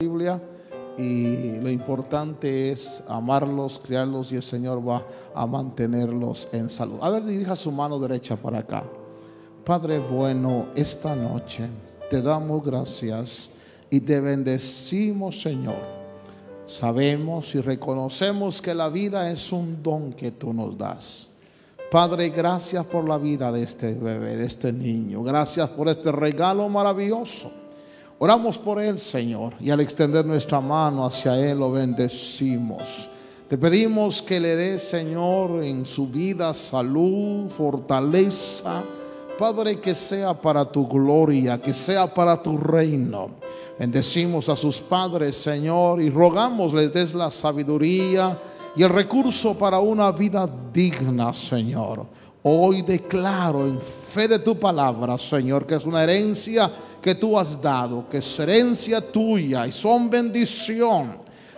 Biblia y lo importante es amarlos, criarlos y el Señor va a mantenerlos en salud. A ver, dirija su mano derecha para acá. Padre bueno, esta noche te damos gracias y te bendecimos, Señor. Sabemos y reconocemos que la vida es un don que tú nos das. Padre, gracias por la vida de este bebé, de este niño. Gracias por este regalo maravilloso. Oramos por Él, Señor, y al extender nuestra mano hacia Él lo bendecimos. Te pedimos que le des, Señor, en su vida salud, fortaleza. Padre, que sea para tu gloria, que sea para tu reino. Bendecimos a sus padres, Señor, y rogamos les des la sabiduría y el recurso para una vida digna, Señor. Hoy declaro en fe de tu palabra, Señor, que es una herencia que tú has dado, que es herencia tuya y son bendición.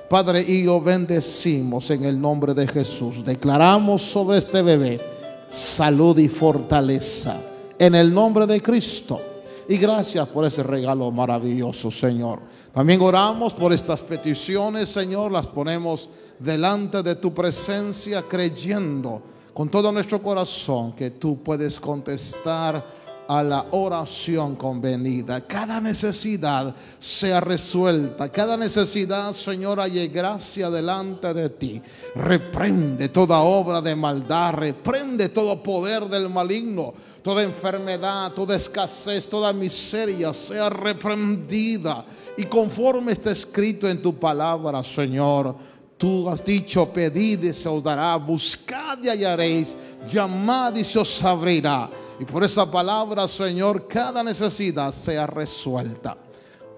Padre, y lo bendecimos en el nombre de Jesús. Declaramos sobre este bebé salud y fortaleza en el nombre de Cristo. Y gracias por ese regalo maravilloso, Señor. También oramos por estas peticiones, Señor. Las ponemos delante de tu presencia creyendo con todo nuestro corazón que tú puedes contestar a la oración convenida. Cada necesidad sea resuelta. Cada necesidad, Señor, haya gracia delante de ti. Reprende toda obra de maldad. Reprende todo poder del maligno. Toda enfermedad, toda escasez, toda miseria sea reprendida. Y conforme está escrito en tu palabra, Señor Tú has dicho, pedid y se os dará, buscad y hallaréis, llamad y se os abrirá. Y por esa palabra, Señor, cada necesidad sea resuelta.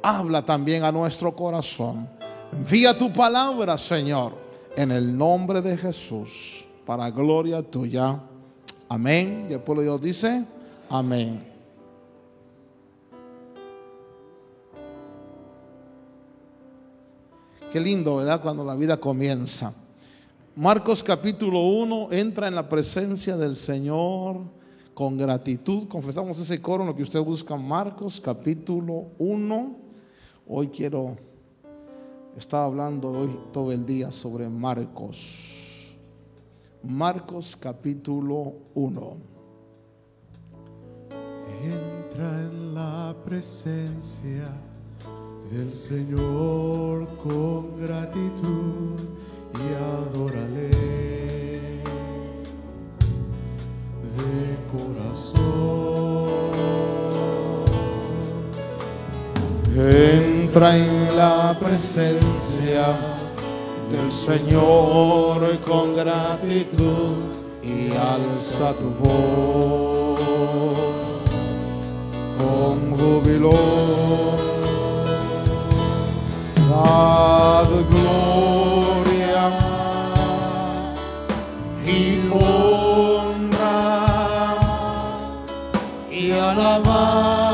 Habla también a nuestro corazón. Envía tu palabra, Señor, en el nombre de Jesús, para gloria tuya. Amén. Y el pueblo de Dios dice, amén. Qué lindo, ¿verdad? Cuando la vida comienza. Marcos capítulo 1 entra en la presencia del Señor con gratitud. Confesamos ese coro lo que usted busca. Marcos capítulo 1. Hoy quiero, estaba hablando hoy todo el día sobre Marcos. Marcos capítulo 1. Entra en la presencia el Señor con gratitud y adórale de corazón. Entra en la presencia del Señor con gratitud y alza tu voz con jubilón la gloria y honra y alabanza.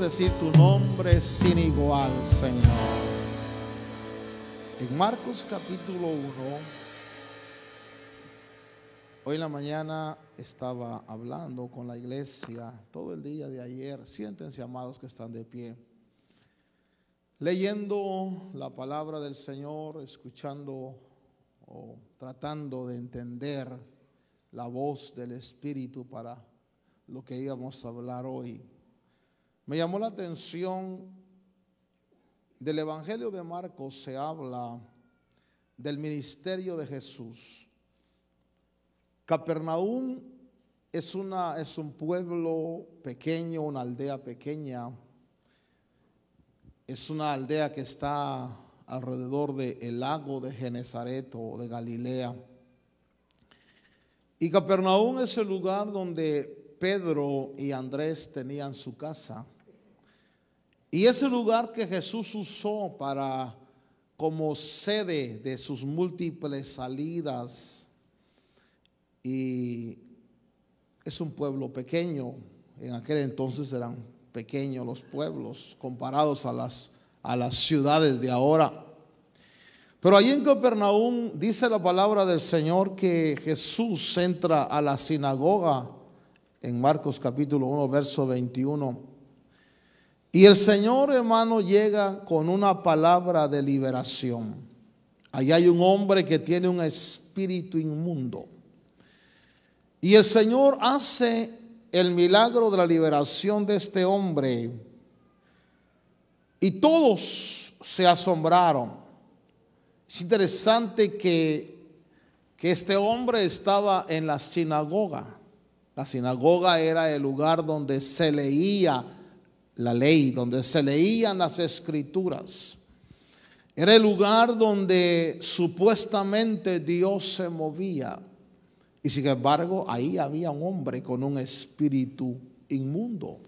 decir tu nombre sin igual, Señor. En Marcos capítulo 1, hoy en la mañana estaba hablando con la iglesia todo el día de ayer. Siéntense, amados que están de pie. Leyendo la palabra del Señor, escuchando o tratando de entender la voz del Espíritu para lo que íbamos a hablar hoy. Me llamó la atención del Evangelio de Marcos se habla del ministerio de Jesús. Capernaum es, una, es un pueblo pequeño, una aldea pequeña. Es una aldea que está alrededor del lago de Genezareto o de Galilea. Y Capernaum es el lugar donde Pedro y Andrés tenían su casa. Y ese lugar que Jesús usó para como sede de sus múltiples salidas y es un pueblo pequeño. En aquel entonces eran pequeños los pueblos comparados a las, a las ciudades de ahora. Pero allí en Capernaum dice la palabra del Señor que Jesús entra a la sinagoga en Marcos capítulo 1, verso 21. Y el Señor hermano llega con una palabra de liberación. Allá hay un hombre que tiene un espíritu inmundo. Y el Señor hace el milagro de la liberación de este hombre. Y todos se asombraron. Es interesante que, que este hombre estaba en la sinagoga. La sinagoga era el lugar donde se leía la ley, donde se leían las escrituras. Era el lugar donde supuestamente Dios se movía. Y sin embargo, ahí había un hombre con un espíritu inmundo.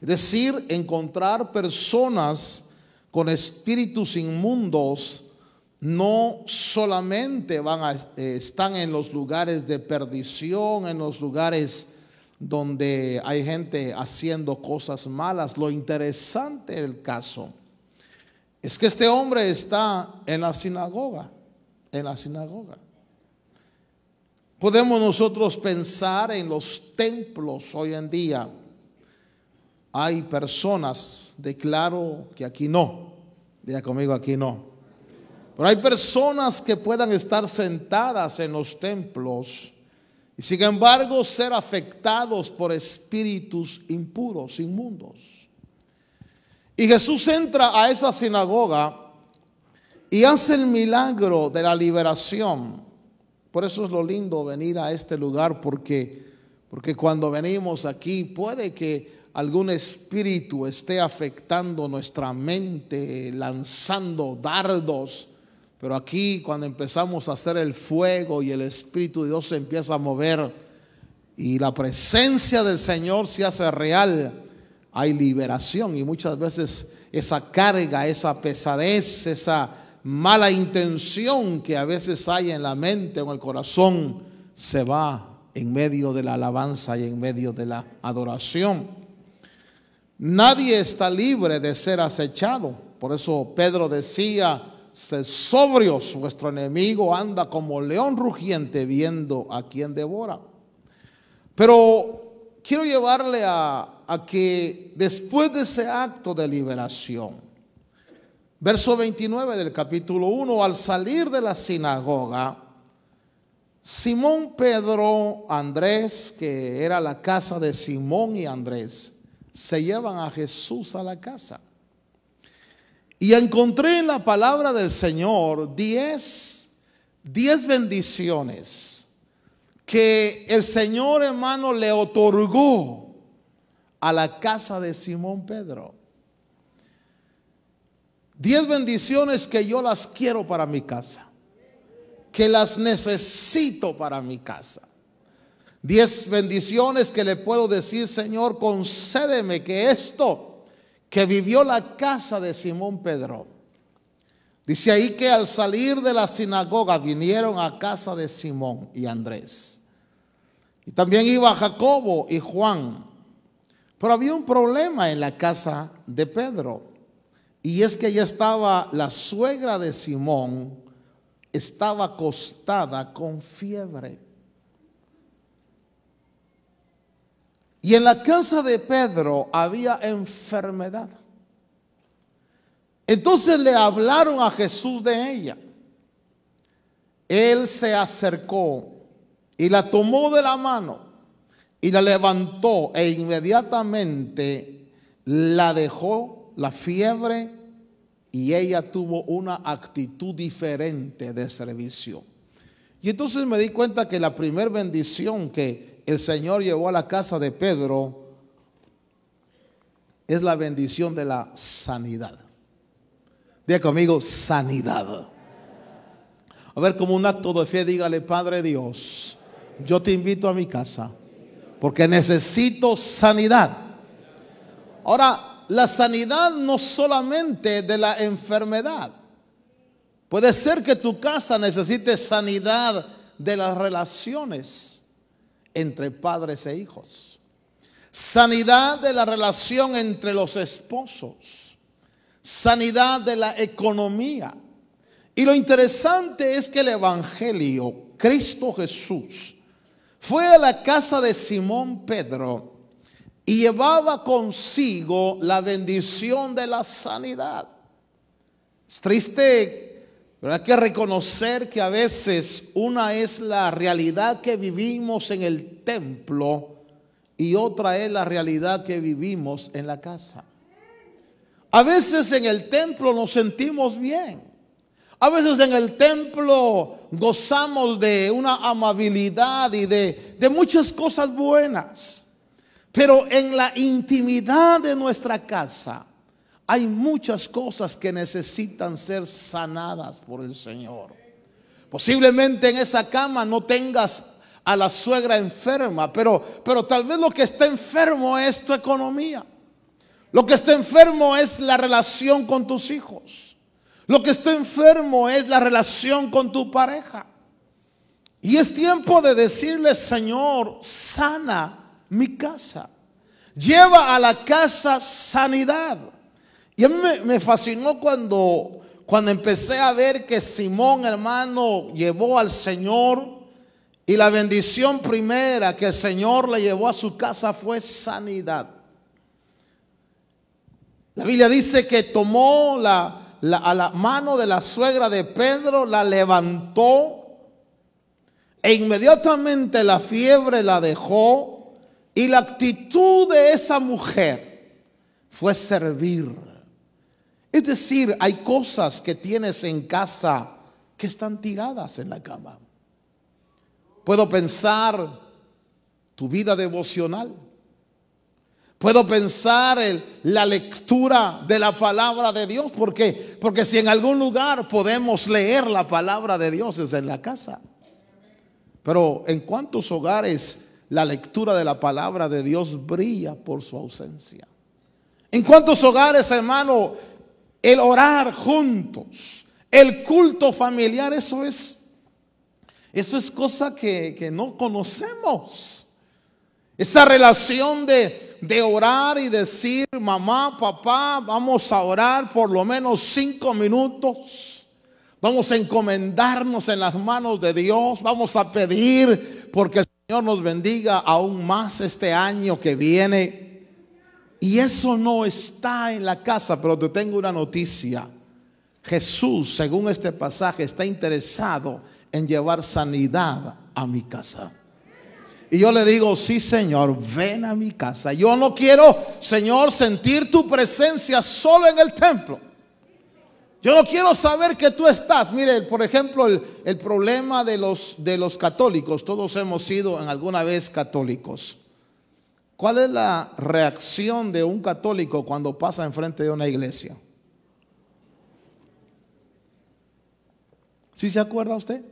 Es decir, encontrar personas con espíritus inmundos no solamente van eh, están en los lugares de perdición, en los lugares donde hay gente haciendo cosas malas. Lo interesante del caso es que este hombre está en la sinagoga, en la sinagoga. Podemos nosotros pensar en los templos hoy en día. Hay personas, declaro que aquí no, diga conmigo aquí no pero hay personas que puedan estar sentadas en los templos y sin embargo ser afectados por espíritus impuros, inmundos. Y Jesús entra a esa sinagoga y hace el milagro de la liberación. Por eso es lo lindo venir a este lugar porque porque cuando venimos aquí puede que algún espíritu esté afectando nuestra mente, lanzando dardos pero aquí cuando empezamos a hacer el fuego y el Espíritu de Dios se empieza a mover y la presencia del Señor se hace real, hay liberación y muchas veces esa carga, esa pesadez, esa mala intención que a veces hay en la mente o en el corazón se va en medio de la alabanza y en medio de la adoración. Nadie está libre de ser acechado. Por eso Pedro decía, se sobrios, vuestro enemigo anda como león rugiente viendo a quien devora. Pero quiero llevarle a, a que después de ese acto de liberación, verso 29 del capítulo 1, al salir de la sinagoga, Simón Pedro, Andrés, que era la casa de Simón y Andrés, se llevan a Jesús a la casa. Y encontré en la palabra del Señor diez, diez bendiciones que el Señor hermano le otorgó a la casa de Simón Pedro. Diez bendiciones que yo las quiero para mi casa, que las necesito para mi casa. Diez bendiciones que le puedo decir, Señor, concédeme que esto que vivió la casa de Simón Pedro. Dice ahí que al salir de la sinagoga vinieron a casa de Simón y Andrés. Y también iba Jacobo y Juan. Pero había un problema en la casa de Pedro. Y es que ya estaba la suegra de Simón, estaba acostada con fiebre. Y en la casa de Pedro había enfermedad. Entonces le hablaron a Jesús de ella. Él se acercó y la tomó de la mano y la levantó e inmediatamente la dejó la fiebre y ella tuvo una actitud diferente de servicio. Y entonces me di cuenta que la primer bendición que el Señor llevó a la casa de Pedro es la bendición de la sanidad. Diga conmigo, sanidad. A ver, como un acto de fe, dígale, Padre Dios, yo te invito a mi casa, porque necesito sanidad. Ahora, la sanidad no solamente de la enfermedad. Puede ser que tu casa necesite sanidad de las relaciones entre padres e hijos. Sanidad de la relación entre los esposos. Sanidad de la economía. Y lo interesante es que el Evangelio, Cristo Jesús, fue a la casa de Simón Pedro y llevaba consigo la bendición de la sanidad. Es triste pero hay que reconocer que a veces una es la realidad que vivimos en el templo y otra es la realidad que vivimos en la casa. A veces en el templo nos sentimos bien. A veces en el templo gozamos de una amabilidad y de, de muchas cosas buenas. Pero en la intimidad de nuestra casa, hay muchas cosas que necesitan ser sanadas por el Señor. Posiblemente en esa cama no tengas a la suegra enferma, pero, pero tal vez lo que está enfermo es tu economía. Lo que está enfermo es la relación con tus hijos. Lo que está enfermo es la relación con tu pareja. Y es tiempo de decirle, Señor, sana mi casa. Lleva a la casa sanidad. Y a mí me, fascinó cuando, cuando empecé a ver que Simón, hermano, llevó al Señor. Y la bendición primera que el Señor le llevó a su casa fue sanidad. La Biblia dice que tomó la, la, a la mano de la suegra de Pedro, la levantó e inmediatamente la fiebre la dejó y la actitud de esa mujer fue servir. Es decir, hay cosas que tienes en casa que están tiradas en la cama. Puedo pensar tu vida devocional. Puedo pensar la lectura de la palabra de Dios. ¿Por qué? Porque si en algún lugar podemos leer la palabra de Dios es en la casa. Pero en cuántos hogares la lectura de la palabra de Dios brilla por su ausencia. En cuántos hogares, hermano, el orar juntos, el culto familiar, eso es, eso es cosa que, no conocemos. Esa relación de, de orar y decir, mamá, papá, vamos a orar por lo menos cinco minutos. Vamos a encomendarnos en las manos de Dios. Vamos a pedir porque el Señor nos bendiga aún más este año que viene. Y eso no está en la casa, pero te tengo una noticia. Jesús, según este pasaje, está interesado en llevar sanidad a mi casa. Y yo le digo, sí Señor, ven a mi casa. Yo no quiero, Señor, sentir tu presencia solo en el templo. Yo no quiero saber que tú estás. Mire, por ejemplo, el, problema de los, de los católicos, todos hemos sido en alguna vez católicos. ¿Cuál es la reacción de un católico cuando pasa enfrente de una iglesia? ¿Sí se acuerda usted?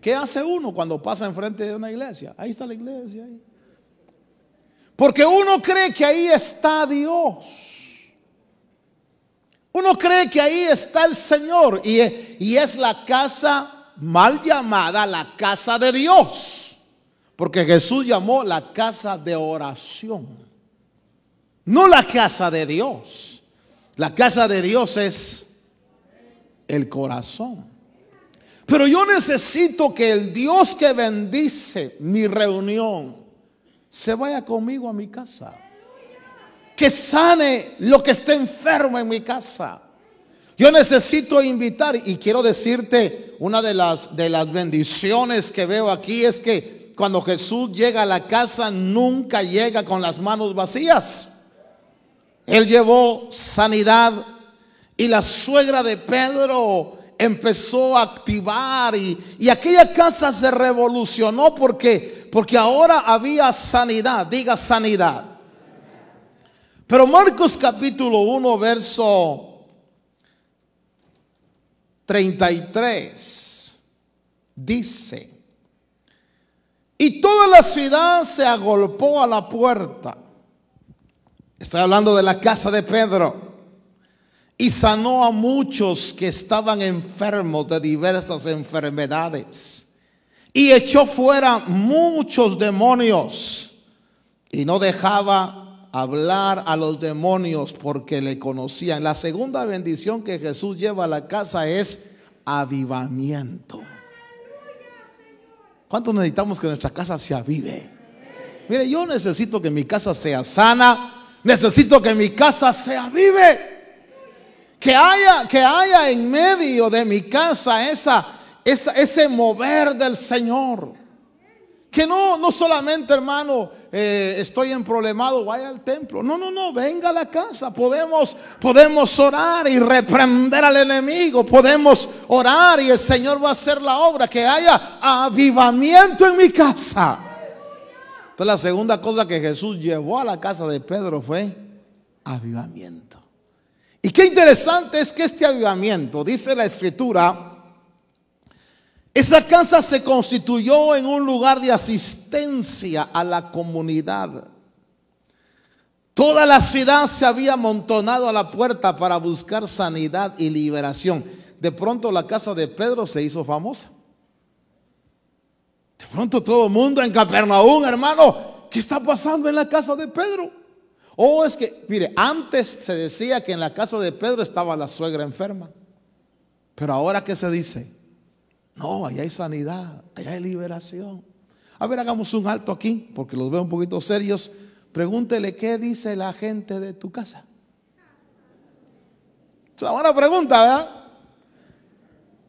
¿Qué hace uno cuando pasa enfrente de una iglesia? Ahí está la iglesia. Porque uno cree que ahí está Dios. Uno cree que ahí está el Señor y es la casa mal llamada la casa de Dios. Porque Jesús llamó la casa de oración. No la casa de Dios. La casa de Dios es el corazón. Pero yo necesito que el Dios que bendice mi reunión se vaya conmigo a mi casa. Que sane lo que está enfermo en mi casa. Yo necesito invitar y quiero decirte una de las, de las bendiciones que veo aquí es que cuando Jesús llega a la casa, nunca llega con las manos vacías. Él llevó sanidad y la suegra de Pedro empezó a activar y, aquella casa se revolucionó porque, porque ahora había sanidad, diga sanidad. Pero Marcos capítulo 1, verso 33 dice, y toda la ciudad se agolpó a la puerta. Estoy hablando de la casa de Pedro. Y sanó a muchos que estaban enfermos de diversas enfermedades. Y echó fuera muchos demonios. Y no dejaba hablar a los demonios porque le conocían. La segunda bendición que Jesús lleva a la casa es avivamiento. ¿Cuántos necesitamos que nuestra casa se avive? Mire, yo necesito que mi casa sea sana. Necesito que mi casa sea vive. Que haya, que haya en medio de mi casa esa, esa ese mover del Señor. Que no, no solamente hermano, eh, estoy en problemado, vaya al templo. No, no, no, venga a la casa. Podemos, podemos orar y reprender al enemigo. Podemos orar y el Señor va a hacer la obra. Que haya avivamiento en mi casa. Entonces la segunda cosa que Jesús llevó a la casa de Pedro fue avivamiento. Y qué interesante es que este avivamiento, dice la escritura, esa casa se constituyó en un lugar de asistencia a la comunidad. Toda la ciudad se había amontonado a la puerta para buscar sanidad y liberación. De pronto la casa de Pedro se hizo famosa. De pronto todo el mundo en Capernaum, hermano, ¿qué está pasando en la casa de Pedro? O oh, es que, mire, antes se decía que en la casa de Pedro estaba la suegra enferma. Pero ahora, ¿qué se dice? No, allá hay sanidad, allá hay liberación. A ver, hagamos un alto aquí, porque los veo un poquito serios. Pregúntele qué dice la gente de tu casa. Es una buena pregunta, ¿verdad?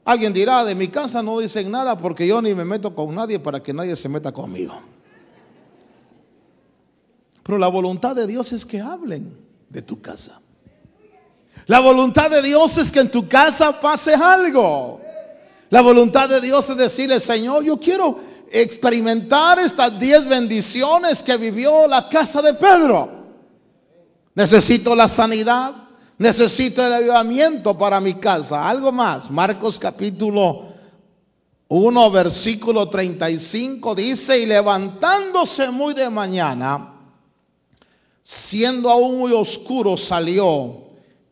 Alguien dirá, de mi casa no dicen nada porque yo ni me meto con nadie para que nadie se meta conmigo. Pero la voluntad de Dios es que hablen de tu casa. La voluntad de Dios es que en tu casa pase algo. La voluntad de Dios es decirle, Señor, yo quiero experimentar estas diez bendiciones que vivió la casa de Pedro. Necesito la sanidad, necesito el ayudamiento para mi casa. Algo más, Marcos capítulo 1, versículo 35 dice, y levantándose muy de mañana, siendo aún muy oscuro, salió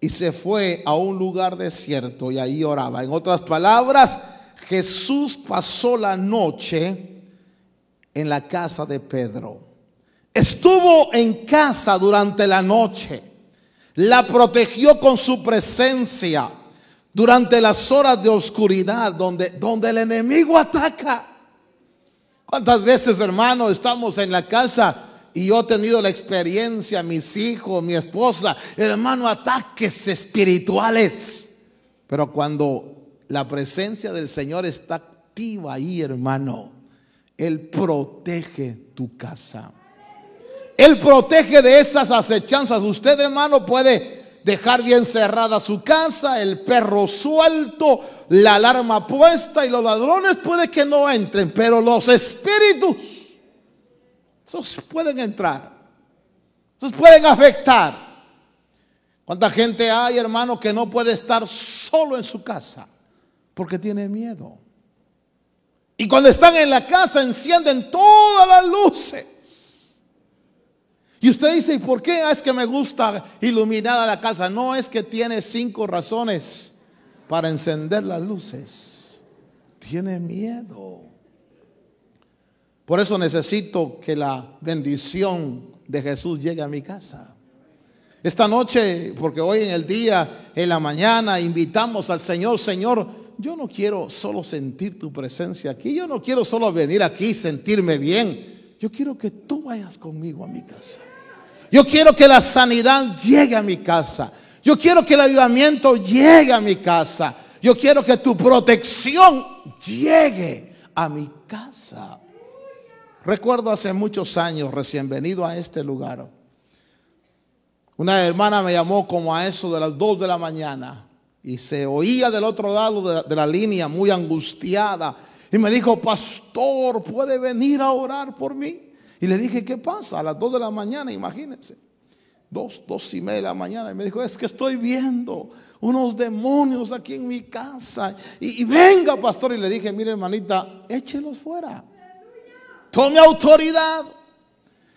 y se fue a un lugar desierto y ahí oraba. En otras palabras, Jesús pasó la noche en la casa de Pedro. Estuvo en casa durante la noche. La protegió con su presencia durante las horas de oscuridad donde, donde el enemigo ataca. ¿Cuántas veces, hermano, estamos en la casa y yo he tenido la experiencia, mis hijos, mi esposa, hermano, ataques espirituales. Pero cuando la presencia del Señor está activa ahí, hermano, Él protege tu casa. Él protege de esas acechanzas. Usted, hermano, puede dejar bien cerrada su casa, el perro suelto, la alarma puesta y los ladrones puede que no entren, pero los espíritus pueden entrar, esos pueden afectar. ¿Cuánta gente hay, hermano, que no puede estar solo en su casa porque tiene miedo? Y cuando están en la casa encienden todas las luces. Y usted dice, ¿y por qué ah, es que me gusta iluminada la casa? No es que tiene cinco razones para encender las luces. Tiene miedo. Por eso necesito que la bendición de Jesús llegue a mi casa. Esta noche, porque hoy en el día, en la mañana, invitamos al Señor, Señor, yo no quiero solo sentir tu presencia aquí, yo no quiero solo venir aquí y sentirme bien, yo quiero que tú vayas conmigo a mi casa. Yo quiero que la sanidad llegue a mi casa. Yo quiero que el ayudamiento llegue a mi casa. Yo quiero que tu protección llegue a mi casa. Recuerdo hace muchos años, recién venido a este lugar, una hermana me llamó como a eso de las 2 de la mañana y se oía del otro lado de la, línea muy angustiada y me dijo, pastor, ¿puede venir a orar por mí? Y le dije, ¿qué pasa? A las 2 de la mañana, imagínense. Dos, dos y media de la mañana. Y me dijo, es que estoy viendo unos demonios aquí en mi casa. Y, y venga, pastor. Y le dije, mire, hermanita, échelos fuera. Tome autoridad.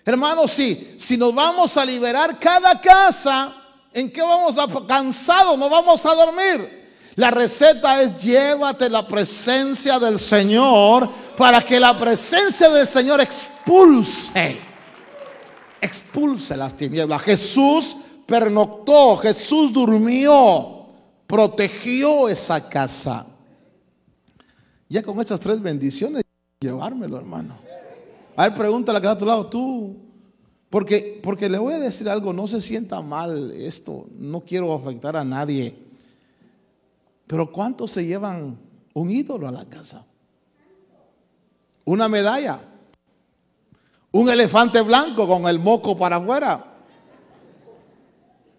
Hermanos, si, si nos vamos a liberar cada casa, ¿en qué vamos a cansados? No vamos a dormir. La receta es llévate la presencia del Señor para que la presencia del Señor expulse. Expulse las tinieblas. Jesús pernoctó, Jesús durmió, protegió esa casa. Ya con estas tres bendiciones, llevármelo, hermano. A ver, pregúntale a la que está a tu lado, tú. Porque, porque le voy a decir algo, no se sienta mal esto, no quiero afectar a nadie. Pero ¿cuántos se llevan un ídolo a la casa? Una medalla. Un elefante blanco con el moco para afuera.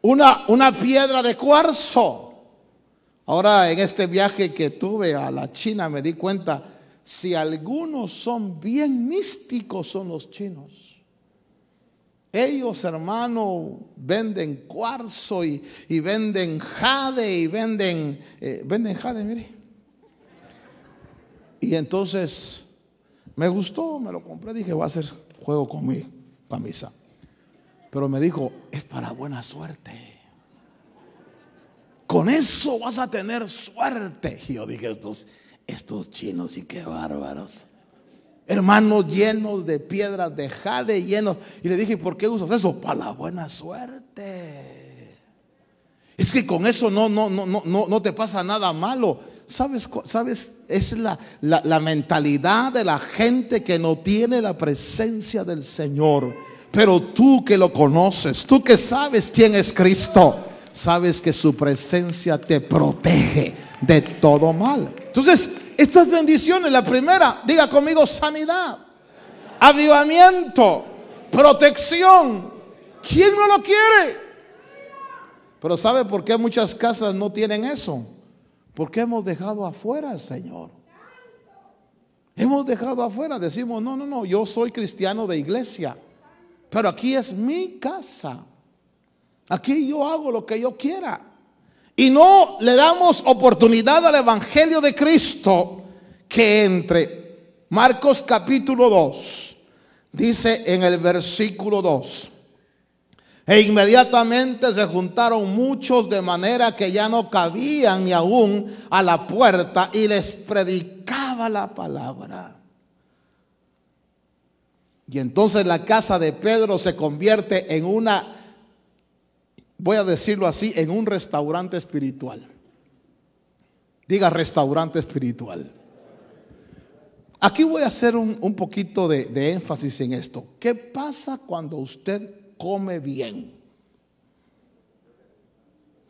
Una, una piedra de cuarzo. Ahora en este viaje que tuve a la China me di cuenta si algunos son bien místicos, son los chinos. Ellos, hermano, venden cuarzo y, venden jade y venden, eh, venden jade, mire. Y entonces me gustó, me lo compré, dije, va a hacer juego con mi camisa. Pero me dijo, es para buena suerte. Con eso vas a tener suerte. Y yo dije, estos estos chinos y qué bárbaros. Hermanos llenos de piedras, de jade llenos. Y le dije, ¿por qué usas eso? Para la buena suerte. Es que con eso no, no, no, no, no te pasa nada malo. ¿Sabes? ¿Sabes? Es la, la, mentalidad de la gente que no tiene la presencia del Señor. Pero tú que lo conoces, tú que sabes quién es Cristo, sabes que su presencia te protege de todo mal. Entonces, estas bendiciones, la primera, diga conmigo sanidad, avivamiento, protección. ¿Quién no lo quiere? Pero ¿sabe por qué muchas casas no tienen eso? Porque hemos dejado afuera al Señor. Hemos dejado afuera, decimos, no, no, no, yo soy cristiano de iglesia, pero aquí es mi casa. Aquí yo hago lo que yo quiera y no le damos oportunidad al Evangelio de Cristo que entre. Marcos capítulo 2 dice en el versículo 2. E inmediatamente se juntaron muchos de manera que ya no cabían ni aún a la puerta y les predicaba la palabra. Y entonces la casa de Pedro se convierte en una voy a decirlo así, en un restaurante espiritual. Diga restaurante espiritual. Aquí voy a hacer un, poquito de, de énfasis en esto. ¿Qué pasa cuando usted come bien?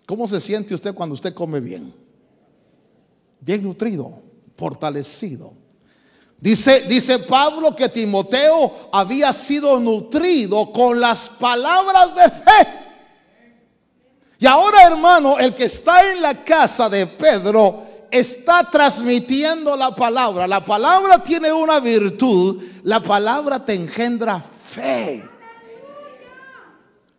¿Cómo se siente usted cuando usted come bien? Bien nutrido, fortalecido. Dice, dice, Pablo que Timoteo había sido nutrido con las palabras de fe y ahora, hermano, el que está en la casa de Pedro está transmitiendo la palabra. La palabra tiene una virtud. La palabra te engendra fe.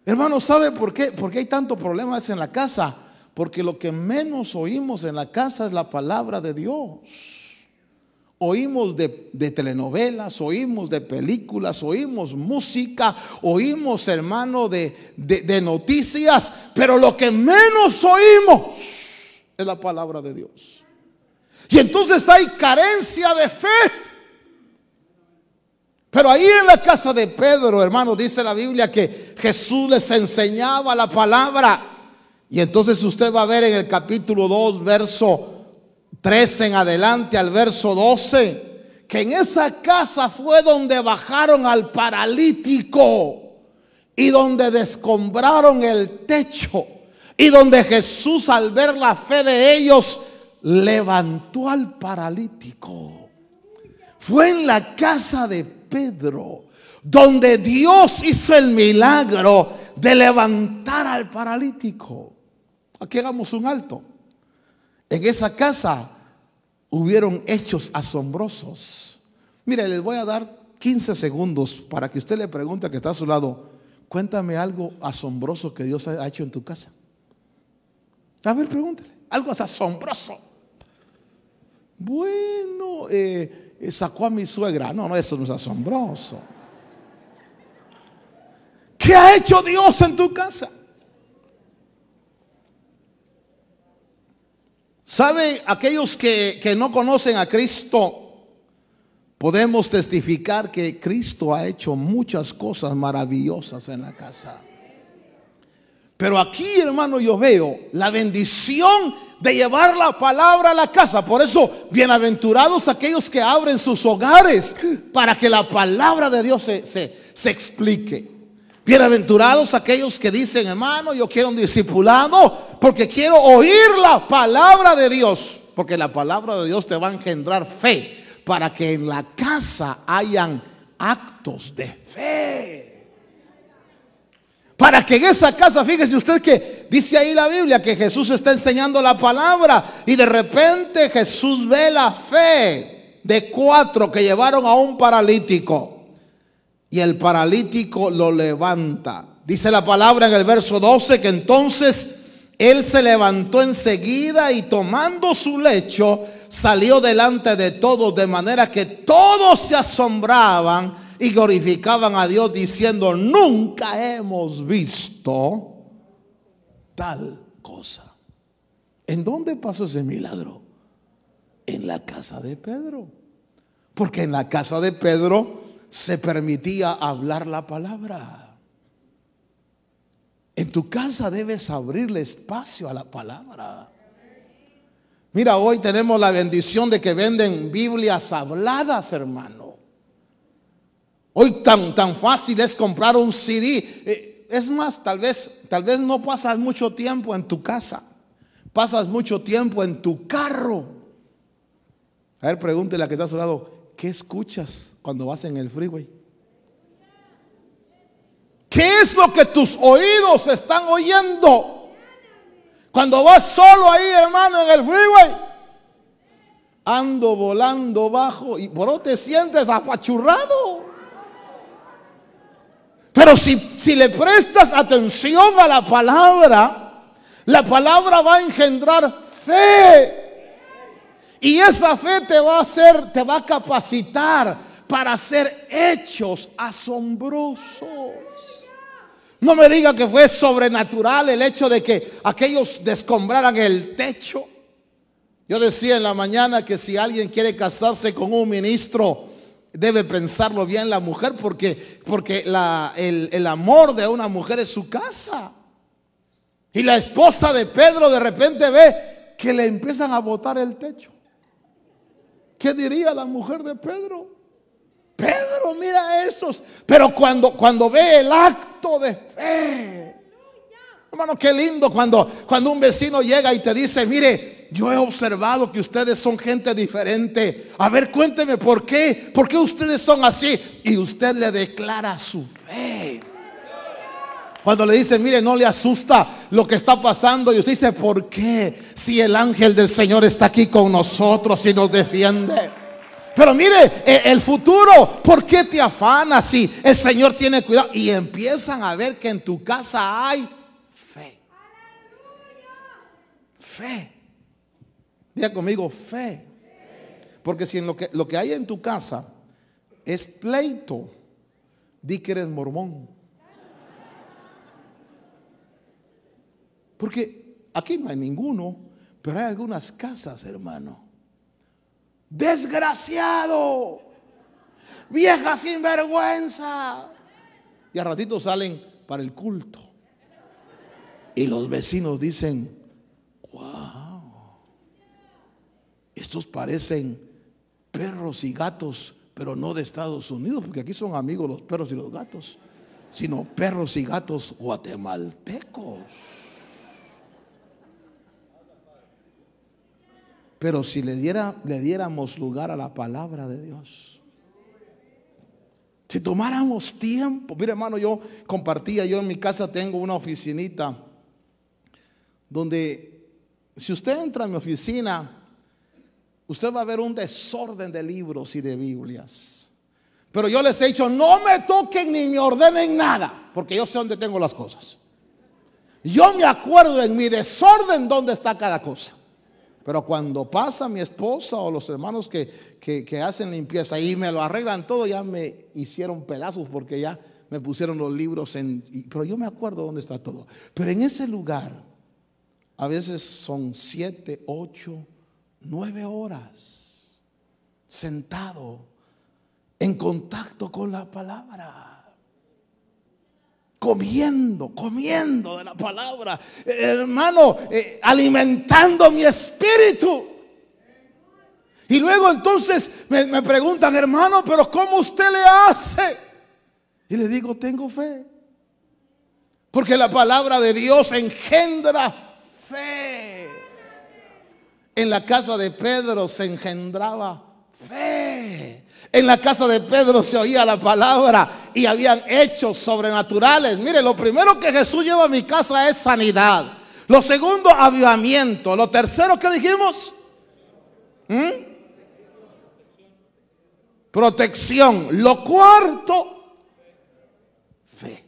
Hermano, ¿sabe por qué? Porque hay tantos problemas en la casa. Porque lo que menos oímos en la casa es la palabra de Dios. Oímos de, telenovelas, oímos de películas, oímos música, oímos, hermano, de, noticias, pero lo que menos oímos es la palabra de Dios. Y entonces hay carencia de fe. Pero ahí en la casa de Pedro, hermano, dice la Biblia que Jesús les enseñaba la palabra. Y entonces usted va a ver en el capítulo 2, verso 13 en adelante al verso 12, que en esa casa fue donde bajaron al paralítico y donde descombraron el techo y donde Jesús al ver la fe de ellos levantó al paralítico. Fue en la casa de Pedro donde Dios hizo el milagro de levantar al paralítico. Aquí hagamos un alto. En esa casa hubieron hechos asombrosos. Mire, les voy a dar 15 segundos para que usted le pregunte que está a su lado, cuéntame algo asombroso que Dios ha hecho en tu casa. A ver, pregúntale, algo es asombroso. Bueno, eh, sacó a mi suegra. No, no, eso no es asombroso. ¿Qué ha hecho Dios en tu casa? ¿Sabe? aquellos que, no conocen a Cristo? Podemos testificar que Cristo ha hecho muchas cosas maravillosas en la casa. Pero aquí, hermano, yo veo la bendición de llevar la palabra a la casa. Por eso, bienaventurados aquellos que abren sus hogares para que la palabra de Dios se, se explique. Bienaventurados aquellos que dicen, hermano, yo quiero un discipulado porque quiero oír la palabra de Dios. Porque la palabra de Dios te va a engendrar fe para que en la casa hayan actos de fe. Para que en esa casa, fíjese usted que dice ahí la Biblia que Jesús está enseñando la palabra y de repente Jesús ve la fe de cuatro que llevaron a un paralítico y el paralítico lo levanta. Dice la palabra en el verso 12 que entonces él se levantó enseguida y tomando su lecho salió delante de todos de manera que todos se asombraban y glorificaban a Dios diciendo, nunca hemos visto tal cosa. ¿En dónde pasó ese milagro? En la casa de Pedro. Porque en la casa de Pedro se permitía hablar la palabra. En tu casa debes abrirle espacio a la palabra. Mira, hoy tenemos la bendición de que venden Biblias habladas, hermano. Hoy tan, tan fácil es comprar un CD. Eh, es más, tal vez, tal vez no pasas mucho tiempo en tu casa. Pasas mucho tiempo en tu carro. A ver, pregúntele a que está a su lado, ¿qué escuchas? cuando vas en el freeway? ¿Qué es lo que tus oídos están oyendo? Cuando vas solo ahí, hermano, en el freeway. Ando volando bajo y por no te sientes apachurrado. Pero si, si le prestas atención a la palabra, la palabra va a engendrar fe. Y esa fe te va a hacer, te va a capacitar para hacer hechos asombrosos. No me diga que fue sobrenatural el hecho de que aquellos descombraran el techo. Yo decía en la mañana que si alguien quiere casarse con un ministro, debe pensarlo bien la mujer porque, porque el, el amor de una mujer es su casa. Y la esposa de Pedro de repente ve que le empiezan a botar el techo. ¿Qué diría la mujer de Pedro? Pedro mira esos, pero cuando, cuando ve el acto de fe. Hermano, qué lindo cuando, cuando un vecino llega y te dice, mire, yo he observado que ustedes son gente diferente. A ver, cuénteme por qué, por qué ustedes son así. Y usted le declara su fe. Cuando le dice mire, no le asusta lo que está pasando. Y usted dice, ¿por qué? Si el ángel del Señor está aquí con nosotros y nos defiende. Pero mire, eh, el futuro, ¿por qué te afanas si el Señor tiene cuidado? Y empiezan a ver que en tu casa hay fe. Fe. Diga conmigo, fe. Porque si lo que, lo que hay en tu casa es pleito, di que eres mormón. Porque aquí no hay ninguno, pero hay algunas casas, hermano Desgraciado. Vieja sinvergüenza. Y a ratito salen para el culto. Y los vecinos dicen, wow, estos parecen perros y gatos, pero no de Estados Unidos, porque aquí son amigos los perros y los gatos, sino perros y gatos guatemaltecos. Pero si le, diera, le diéramos lugar a la palabra de Dios. Si tomáramos tiempo. Mire hermano, yo compartía, yo en mi casa tengo una oficinita donde si usted entra en mi oficina, usted va a ver un desorden de libros y de Biblias. Pero yo les he dicho, no me toquen ni me ordenen nada, porque yo sé dónde tengo las cosas. Yo me acuerdo en mi desorden dónde está cada cosa. Pero cuando pasa mi esposa o los hermanos que, hacen limpieza y me lo arreglan todo, ya me hicieron pedazos porque ya me pusieron los libros en... Pero yo me acuerdo dónde está todo. Pero en ese lugar, a veces son siete, ocho, nueve horas sentado en contacto con la palabra comiendo, comiendo de la palabra, eh, hermano, eh, alimentando mi espíritu. Y luego entonces me, me, preguntan, hermano, pero ¿cómo usted le hace? Y le digo, tengo fe. Porque la palabra de Dios engendra fe. En la casa de Pedro se engendraba fe. En la casa de Pedro se oía la palabra y habían hechos sobrenaturales. Mire, lo primero que Jesús lleva a mi casa es sanidad. Lo segundo, avivamiento. Lo tercero que dijimos, ¿Mm? protección. Lo cuarto, fe.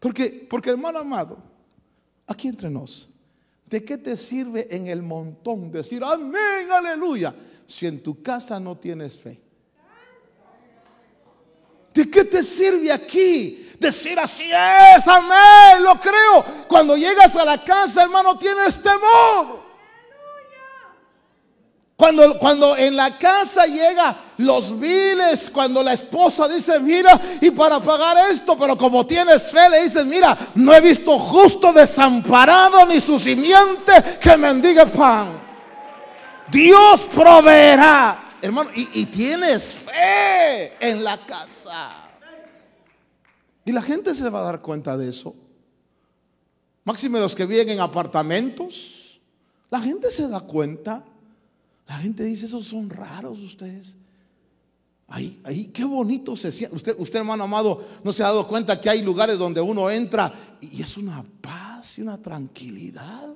Porque, porque hermano amado, aquí entre nos, ¿de qué te sirve en el montón decir amén, aleluya? Si en tu casa no tienes fe. ¿De qué te sirve aquí? Decir así es, amén, lo creo. Cuando llegas a la casa, hermano, tienes temor. Cuando, cuando, en la casa llega los viles, cuando la esposa dice, mira, y para pagar esto, pero como tienes fe, le dices, mira, no he visto justo desamparado ni su simiente que mendigue pan. Dios proveerá. Hermano, y, tienes fe en la casa. Y la gente se va a dar cuenta de eso. Máximo los que viven en apartamentos. La gente se da cuenta. La gente dice, esos son raros ustedes. Ahí, ahí, qué bonito se siente. Usted, usted, hermano amado, no se ha dado cuenta que hay lugares donde uno entra y es una paz y una tranquilidad.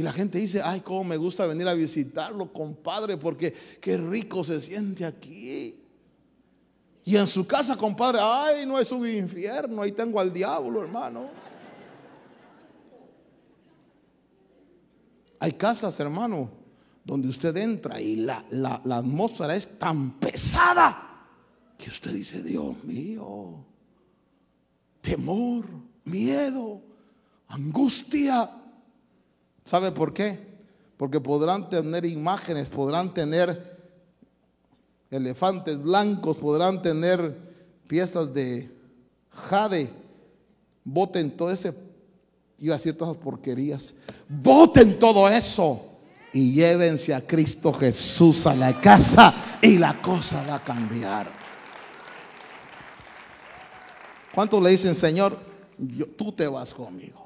Y la gente dice, ay, cómo me gusta venir a visitarlo, compadre, porque qué rico se siente aquí. Y en su casa, compadre, ay, no es un infierno, ahí tengo al diablo, hermano. Hay casas, hermano, donde usted entra y la, atmósfera es tan pesada que usted dice, Dios mío, temor, miedo, angustia. ¿Sabe por qué? Porque podrán tener imágenes, podrán tener elefantes blancos, podrán tener piezas de jade. Voten todo ese, iba a ciertas porquerías. Voten todo eso y llévense a Cristo Jesús a la casa y la cosa va a cambiar. ¿Cuántos le dicen, Señor, tú te vas conmigo?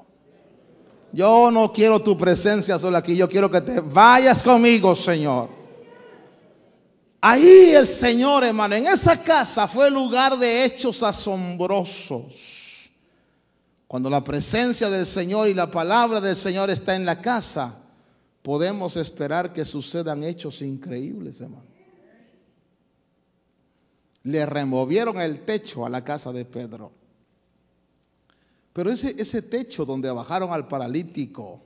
Yo no quiero tu presencia solo aquí, yo quiero que te vayas conmigo, Señor. Ahí el Señor, hermano, en esa casa fue lugar de hechos asombrosos. Cuando la presencia del Señor y la palabra del Señor está en la casa, podemos esperar que sucedan hechos increíbles, hermano. Le removieron el techo a la casa de Pedro. Pero ese, ese techo donde bajaron al paralítico,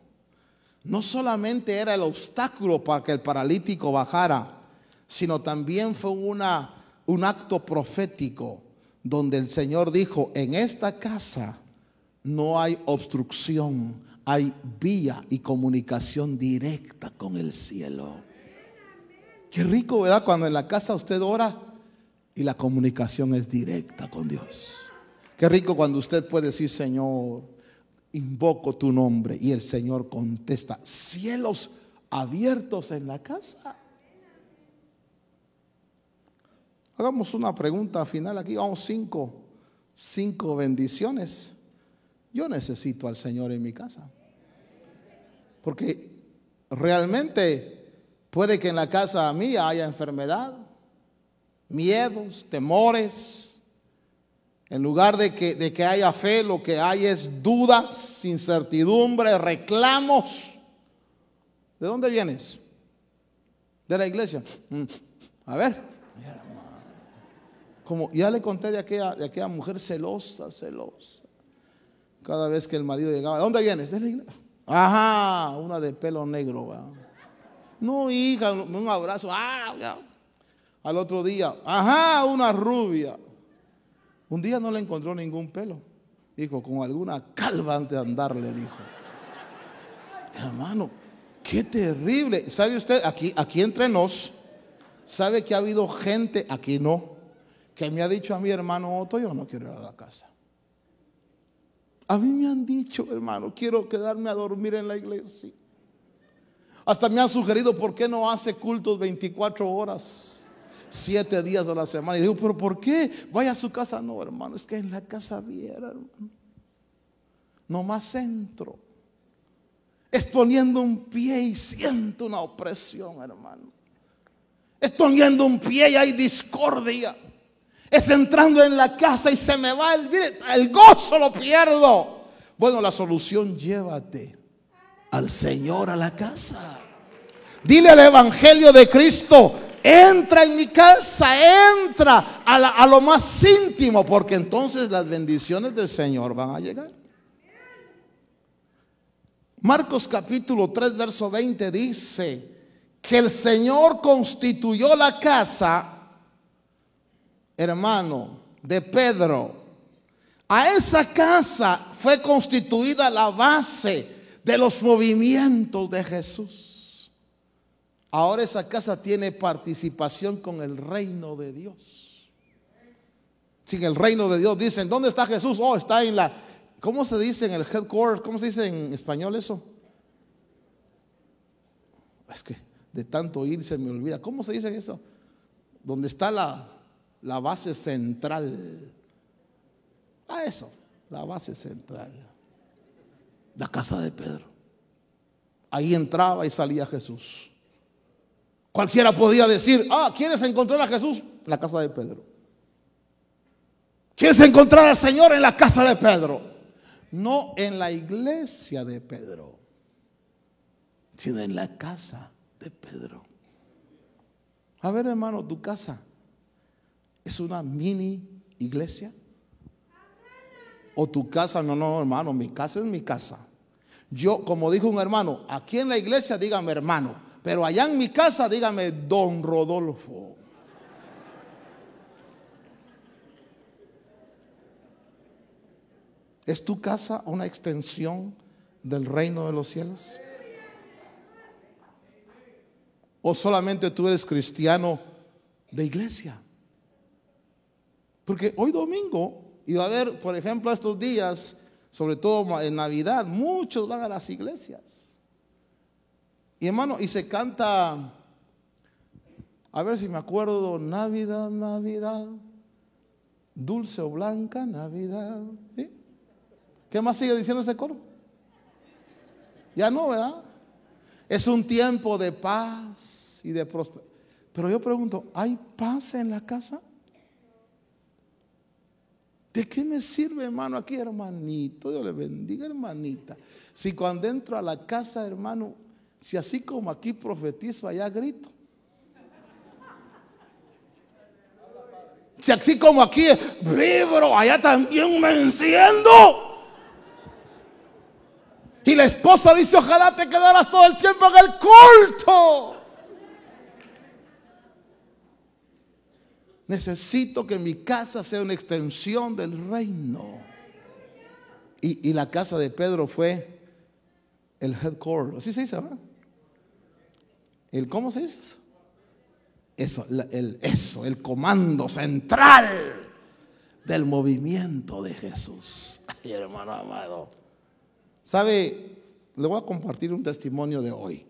no solamente era el obstáculo para que el paralítico bajara, sino también fue una, un acto profético donde el Señor dijo, en esta casa no hay obstrucción, hay vía y comunicación directa con el cielo. Qué rico, ¿verdad? Cuando en la casa usted ora y la comunicación es directa con Dios. Qué rico cuando usted puede decir, Señor, invoco tu nombre. Y el Señor contesta, cielos abiertos en la casa. Hagamos una pregunta final aquí. Vamos cinco, cinco bendiciones. Yo necesito al Señor en mi casa. Porque realmente puede que en la casa mía haya enfermedad, miedos, temores en lugar de que, de que haya fe, lo que hay es dudas, incertidumbre, reclamos. ¿De dónde vienes? De la iglesia. Mm. A ver. Como ya le conté de aquella, aquella mujer celosa, celosa. Cada vez que el marido llegaba, ¿de dónde vienes? De la iglesia. Ajá, una de pelo negro. No, hija, un abrazo. Ah, Al otro día, ajá, una rubia. Un día no le encontró ningún pelo. Dijo, con alguna calva antes de andar, le dijo. Hermano, qué terrible. ¿Sabe usted? Aquí, aquí entre nos, ¿sabe que ha habido gente, aquí no, que me ha dicho a mi hermano Otto, oh, yo no quiero ir a la casa? A mí me han dicho, hermano, quiero quedarme a dormir en la iglesia. Hasta me han sugerido, ¿por qué no hace cultos 24 horas? siete días de la semana. Y digo, pero ¿por qué? Vaya a su casa. No, hermano, es que en la casa viera, hermano. entro Es poniendo un pie y siento una opresión, hermano. Es poniendo un pie y hay discordia. Es entrando en la casa y se me va el, el gozo, lo pierdo. Bueno, la solución, llévate al Señor a la casa. Dile al Evangelio de Cristo, Entra en mi casa, entra a, lo más íntimo, porque entonces las bendiciones del Señor van a llegar. Marcos capítulo 3, verso 20 dice que el Señor constituyó la casa, hermano, de Pedro. A esa casa fue constituida la base de los movimientos de Jesús. Ahora esa casa tiene participación con el reino de Dios. Sin el reino de Dios dicen, ¿dónde está Jesús? Oh, está en la, ¿cómo se dice en el headquarters? ¿Cómo se dice en español eso? Es que de tanto ir se me olvida. ¿Cómo se dice eso? Donde está la, la base central. A eso, la base central. La casa de Pedro. Ahí entraba y salía Jesús. Cualquiera podía decir, ah, ¿quieres encontrar a Jesús? En La casa de Pedro. ¿Quieres encontrar al Señor en la casa de Pedro? No en la iglesia de Pedro, sino en la casa de Pedro. A ver, hermano, tu casa es una mini iglesia. O tu casa, no, no, hermano, mi casa es mi casa. Yo, como dijo un hermano, aquí en la iglesia, dígame hermano, pero allá en mi casa, dígame, don Rodolfo. ¿Es tu casa una extensión del reino de los cielos? ¿O solamente tú eres cristiano de iglesia? Porque hoy domingo, y va a haber, por ejemplo, estos días, sobre todo en Navidad, muchos van a las iglesias. Y hermano, y se canta, a ver si me acuerdo, Navidad, Navidad, dulce o blanca Navidad. ¿Qué más sigue diciendo ese coro? Ya no, ¿verdad? Es un tiempo de paz y de prosperidad. Pero yo pregunto, ¿hay paz en la casa? ¿De qué me sirve, hermano, aquí, hermanito? Dios le bendiga, hermanita. Si cuando entro a la casa, hermano, si así como aquí profetizo, allá grito. Si así como aquí vibro, allá también me enciendo. Y la esposa dice, ojalá te quedaras todo el tiempo en el culto. Necesito que mi casa sea una extensión del reino. Y, la casa de Pedro fue el headquarter. Así se dice, ¿verdad? ¿cómo se dice? Eso, el, eso, el comando central del movimiento de Jesús. Ay, hermano amado. ¿Sabe? Le voy a compartir un testimonio de hoy.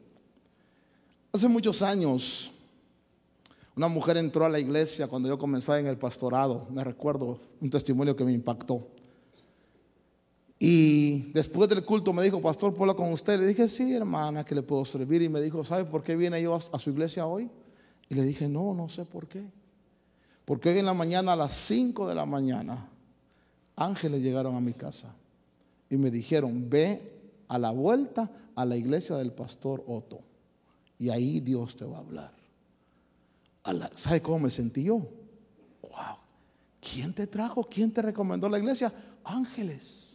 Hace muchos años, una mujer entró a la iglesia cuando yo comenzaba en el pastorado. Me recuerdo un testimonio que me impactó. Y después del culto me dijo, pastor, ¿puedo con usted? Le dije, sí, hermana, que le puedo servir. Y me dijo, ¿sabe por qué viene yo a su iglesia hoy? Y le dije, no, no sé por qué. Porque hoy en la mañana, a las 5 de la mañana, ángeles llegaron a mi casa y me dijeron, ve a la vuelta a la iglesia del pastor Otto. Y ahí Dios te va a hablar. ¿Sabe cómo me sentí yo? ¡Wow! ¿Quién te trajo? ¿Quién te recomendó la iglesia? Ángeles.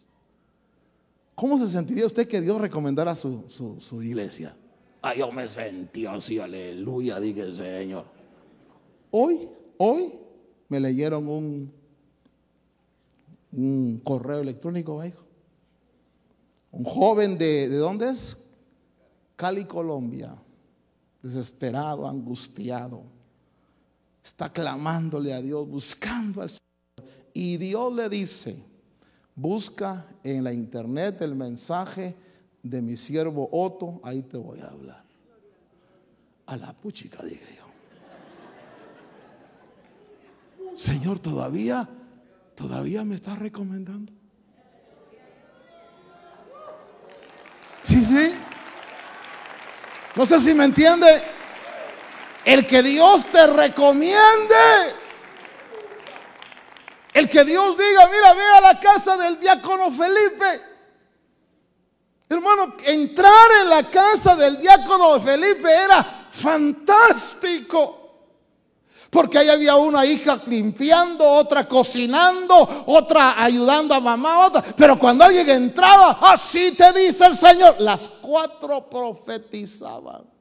¿Cómo se sentiría usted que Dios recomendara su, iglesia? Ay, yo me sentí así, aleluya, dije Señor. Hoy, hoy me leyeron un, un correo electrónico, hijo. Un joven de, ¿de dónde es? Cali, Colombia. Desesperado, angustiado. Está clamándole a Dios, buscando al Señor. Y Dios le dice, busca en la internet el mensaje de mi siervo Otto, ahí te voy a hablar. A la puchica, dije yo. Señor, todavía, todavía me estás recomendando. Sí, sí. No sé si me entiende. El que Dios te recomiende el que Dios diga, mira, ve a la casa del diácono Felipe. Hermano, entrar en la casa del diácono Felipe era fantástico. Porque ahí había una hija limpiando, otra cocinando, otra ayudando a mamá, otra. Pero cuando alguien entraba, así te dice el Señor, las cuatro profetizaban.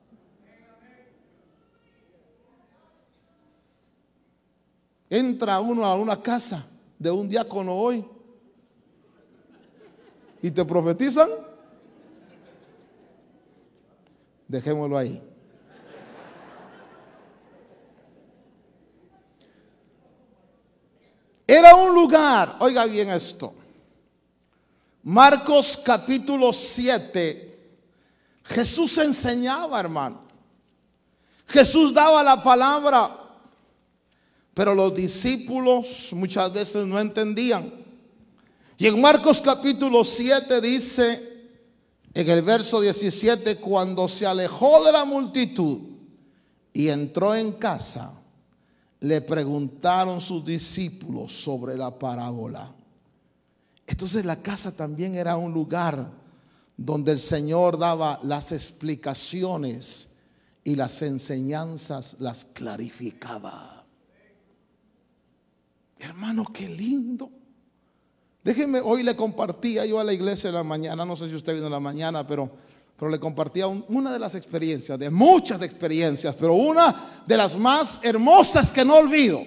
Entra uno a una casa de un diácono hoy y te profetizan. Dejémoslo ahí. Era un lugar, oiga bien esto. Marcos capítulo 7. Jesús enseñaba, hermano. Jesús daba la palabra. Pero los discípulos muchas veces no entendían. Y en Marcos capítulo 7 dice, en el verso 17, cuando se alejó de la multitud y entró en casa, le preguntaron sus discípulos sobre la parábola. Entonces la casa también era un lugar donde el Señor daba las explicaciones y las enseñanzas las clarificaba. Hermano, qué lindo. Déjenme, hoy le compartía yo a la iglesia en la mañana, no sé si usted vino en la mañana, pero, pero le compartía una de las experiencias, de muchas experiencias, pero una de las más hermosas que no olvido.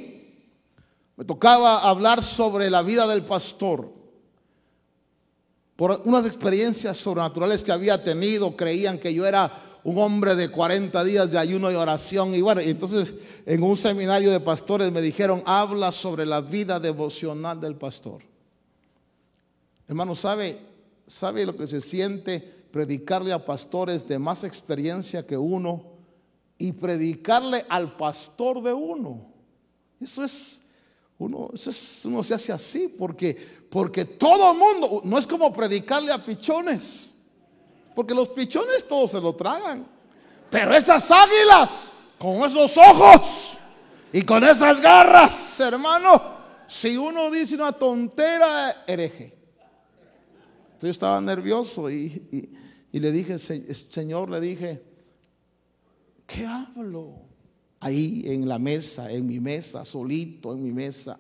Me tocaba hablar sobre la vida del pastor, por unas experiencias sobrenaturales que había tenido, creían que yo era un hombre de 40 días de ayuno y oración. Y bueno, entonces en un seminario de pastores me dijeron, habla sobre la vida devocional del pastor. Hermano, ¿sabe, sabe lo que se siente predicarle a pastores de más experiencia que uno y predicarle al pastor de uno? Eso es... Uno, eso es, uno se hace así porque, porque todo el mundo, no es como predicarle a pichones porque los pichones todos se lo tragan. Pero esas águilas, con esos ojos y con esas garras, hermano, si uno dice una tontera, hereje. Entonces yo estaba nervioso y, le dije, Señor, le dije, ¿qué hablo? Ahí en la mesa, en mi mesa, solito en mi mesa.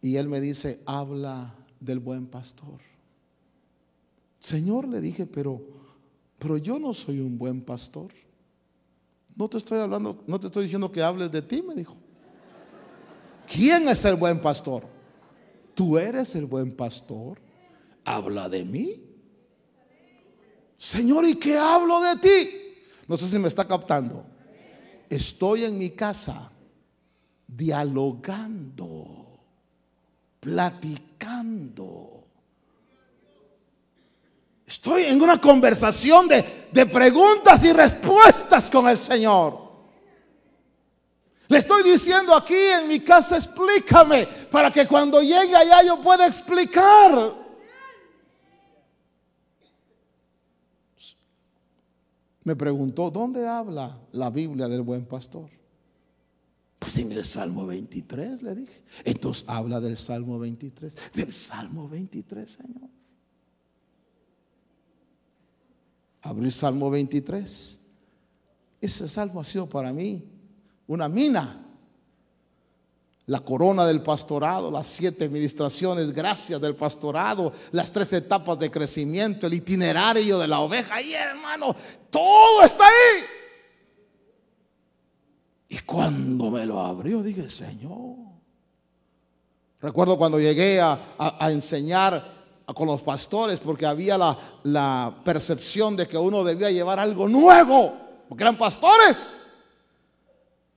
Y él me dice, habla del buen pastor. Señor, le dije, pero pero yo no soy un buen pastor. No te estoy hablando, no te estoy diciendo que hables de ti, me dijo. ¿Quién es el buen pastor? Tú eres el buen pastor. Habla de mí. Señor, ¿y qué hablo de ti? No sé si me está captando. Estoy en mi casa dialogando, platicando. Estoy en una conversación de, preguntas y respuestas con el Señor. Le estoy diciendo aquí en mi casa, explícame, para que cuando llegue allá yo pueda explicar. Me preguntó, ¿dónde habla la Biblia del buen pastor? Pues en el Salmo 23, le dije. Entonces habla del Salmo 23, del Salmo 23, Señor. abrir Salmo 23. Ese salmo ha sido para mí una mina. La corona del pastorado, las siete administraciones, gracias del pastorado, las tres etapas de crecimiento, el itinerario de la oveja. y hermano, todo está ahí. Y cuando me lo abrió, dije, Señor. Recuerdo cuando llegué a enseñar con los pastores porque había la, percepción de que uno debía llevar algo nuevo, porque eran pastores.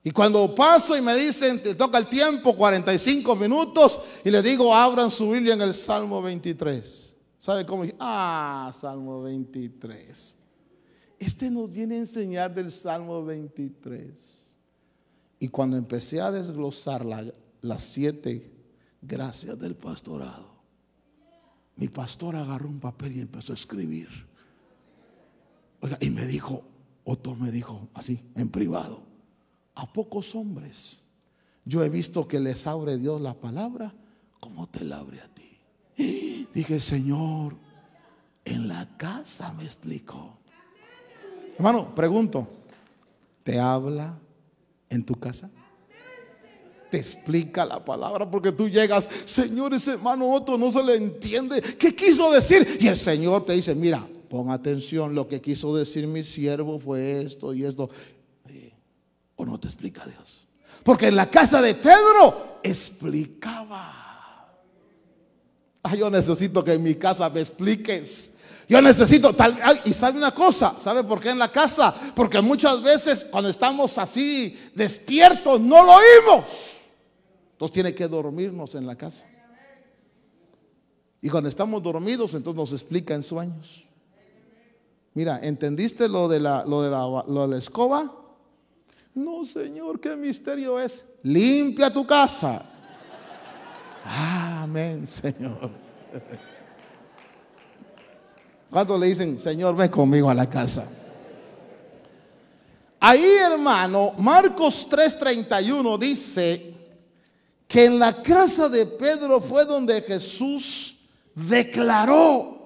Y cuando paso y me dicen, te toca el tiempo, 45 minutos, y le digo, abran su Biblia en el Salmo 23. ¿Sabe cómo? Ah, Salmo 23. Este nos viene a enseñar del Salmo 23. Y cuando empecé a desglosar las siete gracias del pastorado, mi pastor agarró un papel y empezó a escribir. y me dijo, Otro me dijo así, en privado, a pocos hombres yo he visto que les abre Dios la palabra como te la abre a ti. dije, Señor, en la casa me explicó. Hermano, pregunto, ¿te habla en tu casa? te explica la palabra porque tú llegas, Señor, ese hermano otro no se le entiende. ¿Qué quiso decir? Y el Señor te dice, mira, pon atención, lo que quiso decir mi siervo fue esto y esto. ¿O no te explica Dios? Porque en la casa de Pedro explicaba. ay yo necesito que en mi casa me expliques. Yo necesito tal. Y sabe una cosa, ¿sabe por qué en la casa? Porque muchas veces cuando estamos así despiertos no lo oímos tiene que dormirnos en la casa. Y cuando estamos dormidos, entonces nos explica en sueños. Mira, ¿entendiste lo de la, lo de la, escoba? No, Señor, qué misterio es. Limpia tu casa. Amén, Señor. ¿Cuántos le dicen, Señor, Ven conmigo a la casa? Ahí, hermano, Marcos 3:31 dice, que en la casa de Pedro fue donde Jesús declaró.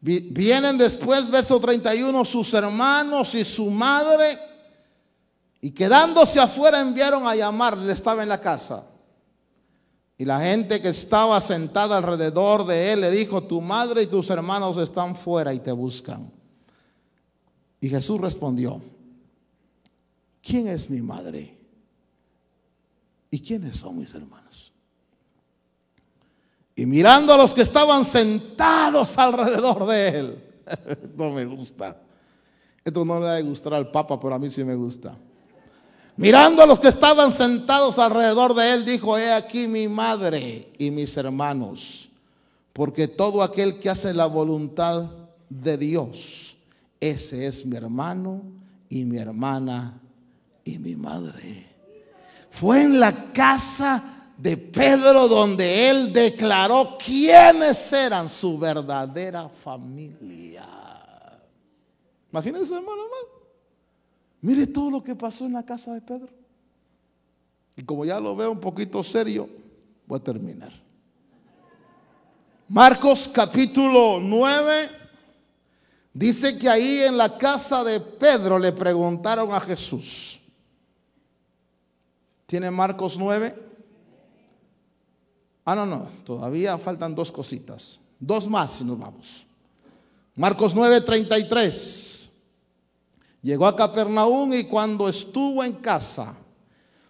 Vienen después, verso 31, sus hermanos y su madre, y quedándose afuera enviaron a llamarle, estaba en la casa. Y la gente que estaba sentada alrededor de él le dijo, tu madre y tus hermanos están fuera y te buscan. Y Jesús respondió, ¿quién es mi madre? ¿Y quiénes son mis hermanos? Y mirando a los que estaban sentados alrededor de él. no me gusta. Esto no le va a gustar al Papa, pero a mí sí me gusta. Mirando a los que estaban sentados alrededor de él, dijo, he aquí mi madre y mis hermanos, porque todo aquel que hace la voluntad de Dios, ese es mi hermano y mi hermana y mi madre fue en la casa de Pedro donde él declaró quiénes eran su verdadera familia. Imagínense, hermano, hermano. Mire todo lo que pasó en la casa de Pedro. Y como ya lo veo un poquito serio, voy a terminar. Marcos capítulo 9 dice que ahí en la casa de Pedro le preguntaron a Jesús, ¿Tiene Marcos 9? Ah, no, no, todavía faltan dos cositas. Dos más y nos vamos. Marcos 9, 33. Llegó a Capernaum y cuando estuvo en casa,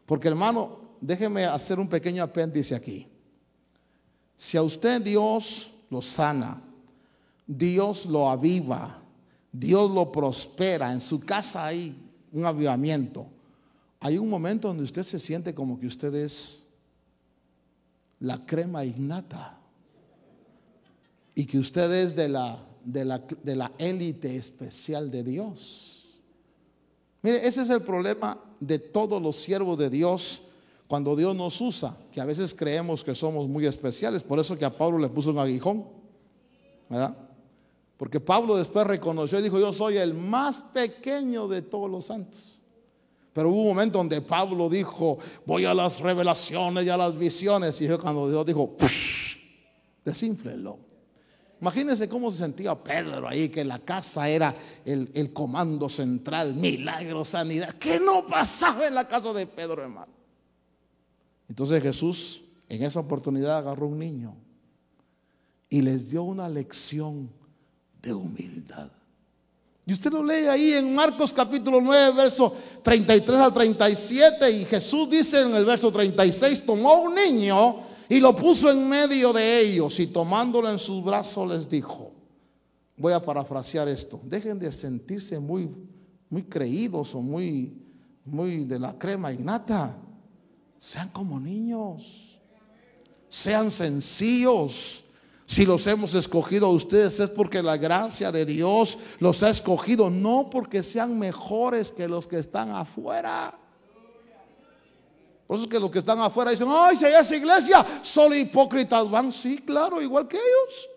porque hermano, déjeme hacer un pequeño apéndice aquí. Si a usted Dios lo sana, Dios lo aviva, Dios lo prospera, en su casa hay un avivamiento. Hay un momento donde usted se siente como que usted es la crema ignata y que usted es de la, de la, de la élite especial de Dios. Mire, ese es el problema de todos los siervos de Dios cuando Dios nos usa, que a veces creemos que somos muy especiales, por eso que a Pablo le puso un aguijón, ¿verdad? Porque Pablo después reconoció y dijo, yo soy el más pequeño de todos los santos. Pero hubo un momento donde Pablo dijo, voy a las revelaciones y a las visiones. Y cuando Dios dijo, desinflenlo. Imagínense cómo se sentía Pedro ahí, que la casa era el, comando central, milagro, sanidad. ¿Qué no pasaba en la casa de Pedro, hermano? Entonces Jesús en esa oportunidad agarró un niño y les dio una lección de humildad. Y usted lo lee ahí en Marcos capítulo 9, verso 33 al 37, y Jesús dice en el verso 36, tomó un niño y lo puso en medio de ellos, y tomándolo en sus brazos les dijo, voy a parafrasear esto, dejen de sentirse muy, muy creídos o muy, muy de la crema innata sean como niños, sean sencillos si los hemos escogido a ustedes es porque la gracia de Dios los ha escogido, no porque sean mejores que los que están afuera. Por eso es que los que están afuera dicen, ay, si esa iglesia, solo hipócritas van. Sí, claro, igual que ellos.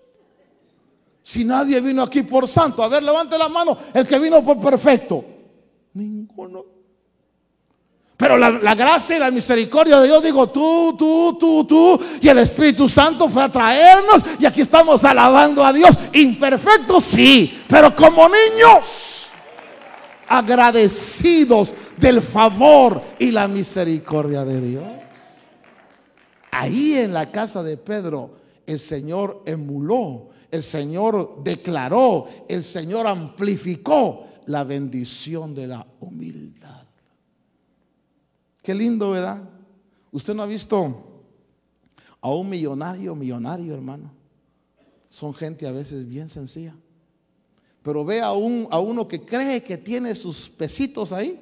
Si nadie vino aquí por santo, a ver, levante la mano el que vino por perfecto. Ninguno. Pero la, gracia y la misericordia de Dios digo tú, tú, tú, tú. Y el Espíritu Santo fue a traernos. Y aquí estamos alabando a Dios. Imperfectos, sí. Pero como niños, agradecidos del favor y la misericordia de Dios. Ahí en la casa de Pedro, el Señor emuló, el Señor declaró, el Señor amplificó la bendición de la humildad. Qué lindo, ¿verdad? Usted no ha visto a un millonario, millonario, hermano. Son gente a veces bien sencilla. Pero ve a, a uno que cree que tiene sus pesitos ahí,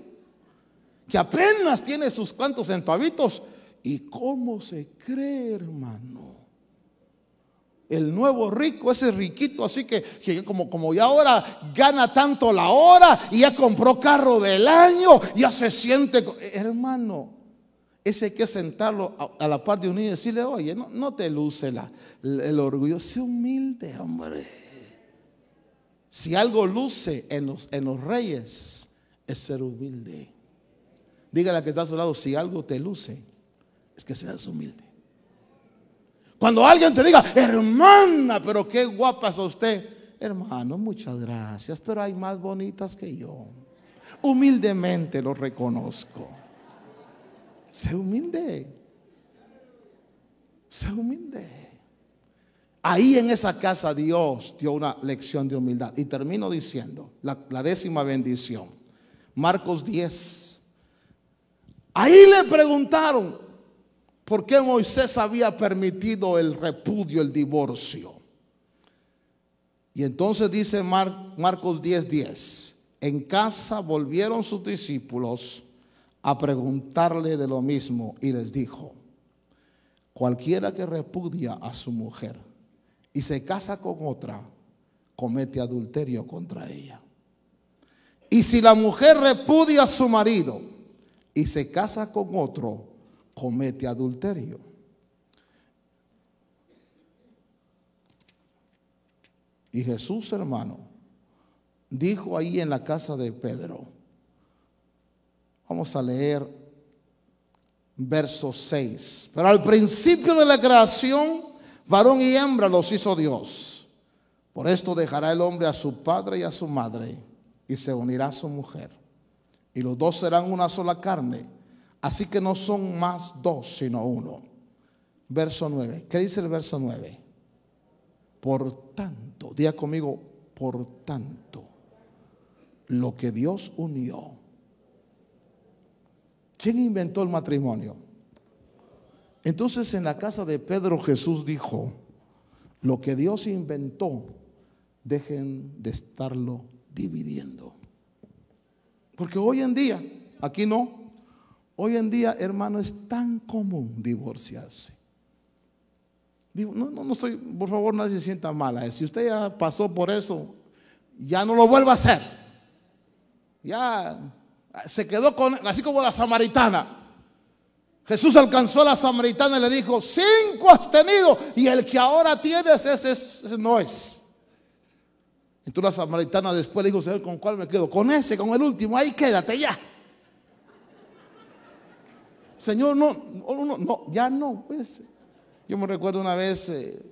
que apenas tiene sus cuantos centavitos. ¿Y cómo se cree, hermano? El nuevo rico, ese riquito, así que, como, ya ahora gana tanto la hora y ya compró carro del año, ya se siente, eh, hermano, ese hay que sentarlo a, la parte de un niño y decirle, oye, no, te luce el orgullo, sé humilde, hombre. Si algo luce en los, en los reyes, es ser humilde. Dígale a la que está a su lado, si algo te luce, es que seas humilde. Cuando alguien te diga, hermana, pero qué guapa es usted. Hermano, muchas gracias, pero hay más bonitas que yo. Humildemente lo reconozco. Sé humilde. Sé humilde. Ahí en esa casa Dios dio una lección de humildad. Y termino diciendo la, la décima bendición. Marcos 10. Ahí le preguntaron, ¿Por qué Moisés había permitido el repudio, el divorcio? Y entonces dice Marcos 10:10, en casa volvieron sus discípulos a preguntarle de lo mismo y les dijo, cualquiera que repudia a su mujer y se casa con otra, comete adulterio contra ella. Y si la mujer repudia a su marido y se casa con otro, comete adulterio. Y Jesús, hermano, dijo ahí en la casa de Pedro, vamos a leer verso 6, pero al principio de la creación, varón y hembra los hizo Dios. Por esto dejará el hombre a su padre y a su madre y se unirá a su mujer. Y los dos serán una sola carne. Así que no son más dos, sino uno. Verso 9. ¿Qué dice el verso 9? Por tanto, diga conmigo, por tanto, lo que Dios unió. ¿Quién inventó el matrimonio? Entonces en la casa de Pedro Jesús dijo, lo que Dios inventó, dejen de estarlo dividiendo. Porque hoy en día, aquí no, Hoy en día, hermano, es tan común divorciarse. Digo, no, no, no estoy, por favor, nadie se sienta mala. Eh. Si usted ya pasó por eso, ya no lo vuelva a hacer. Ya se quedó con, así como la samaritana. Jesús alcanzó a la samaritana y le dijo, cinco has tenido y el que ahora tienes ese, ese no es. Entonces la samaritana después le dijo, Señor, ¿con cuál me quedo? Con ese, con el último, ahí quédate ya. Señor, no, no, ya no. Pues. Yo me recuerdo una vez, eh,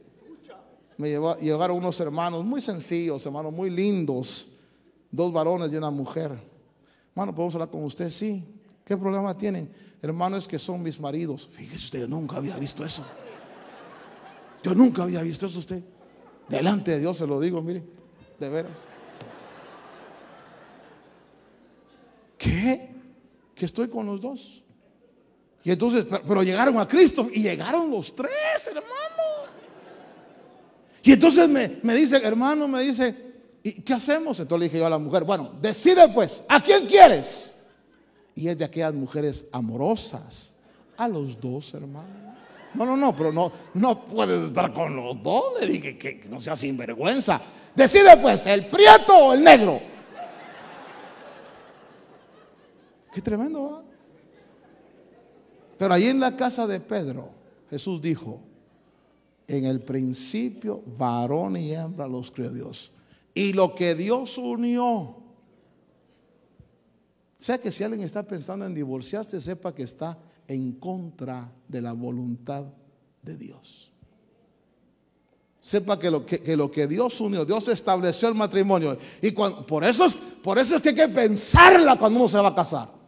me llevaron unos hermanos muy sencillos, hermanos muy lindos, dos varones y una mujer. Hermano, ¿podemos hablar con usted? Sí. ¿Qué problema tienen? Hermano, es que son mis maridos. Fíjese usted, yo nunca había visto eso. Yo nunca había visto eso usted. Delante de Dios se lo digo, mire, de veras. ¿Qué? Que estoy con los dos. Y entonces, pero llegaron a Cristo y llegaron los tres, hermano. Y entonces me, me dice, hermano, me dice, ¿y qué hacemos? Entonces le dije yo a la mujer, bueno, decide pues, ¿a quién quieres? Y es de aquellas mujeres amorosas. A los dos, hermano. No, no, no, pero no, no puedes estar con los dos. Le dije que, no sea sinvergüenza. Decide pues, ¿el prieto o el negro? Qué tremendo, ¿va? Pero ahí en la casa de Pedro, Jesús dijo, en el principio varón y hembra los creó Dios. Y lo que Dios unió, sea que si alguien está pensando en divorciarse, sepa que está en contra de la voluntad de Dios. Sepa que lo que, Dios unió, Dios estableció el matrimonio. Y por, eso, por eso es que hay que pensarla cuando uno se va a casar.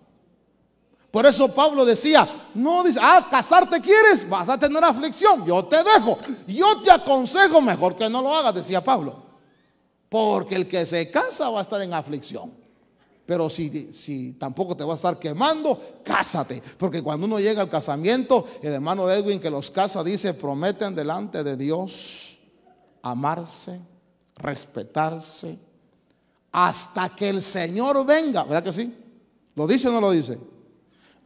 Por eso Pablo decía, no dice, ah, casarte quieres, vas a tener aflicción, yo te dejo, yo te aconsejo mejor que no lo hagas, decía Pablo. Porque el que se casa va a estar en aflicción. Pero si, si tampoco te va a estar quemando, cásate. Porque cuando uno llega al casamiento, el hermano Edwin que los casa dice, prometen delante de Dios amarse, respetarse, hasta que el Señor venga. ¿Verdad que sí? ¿Lo dice o no lo dice?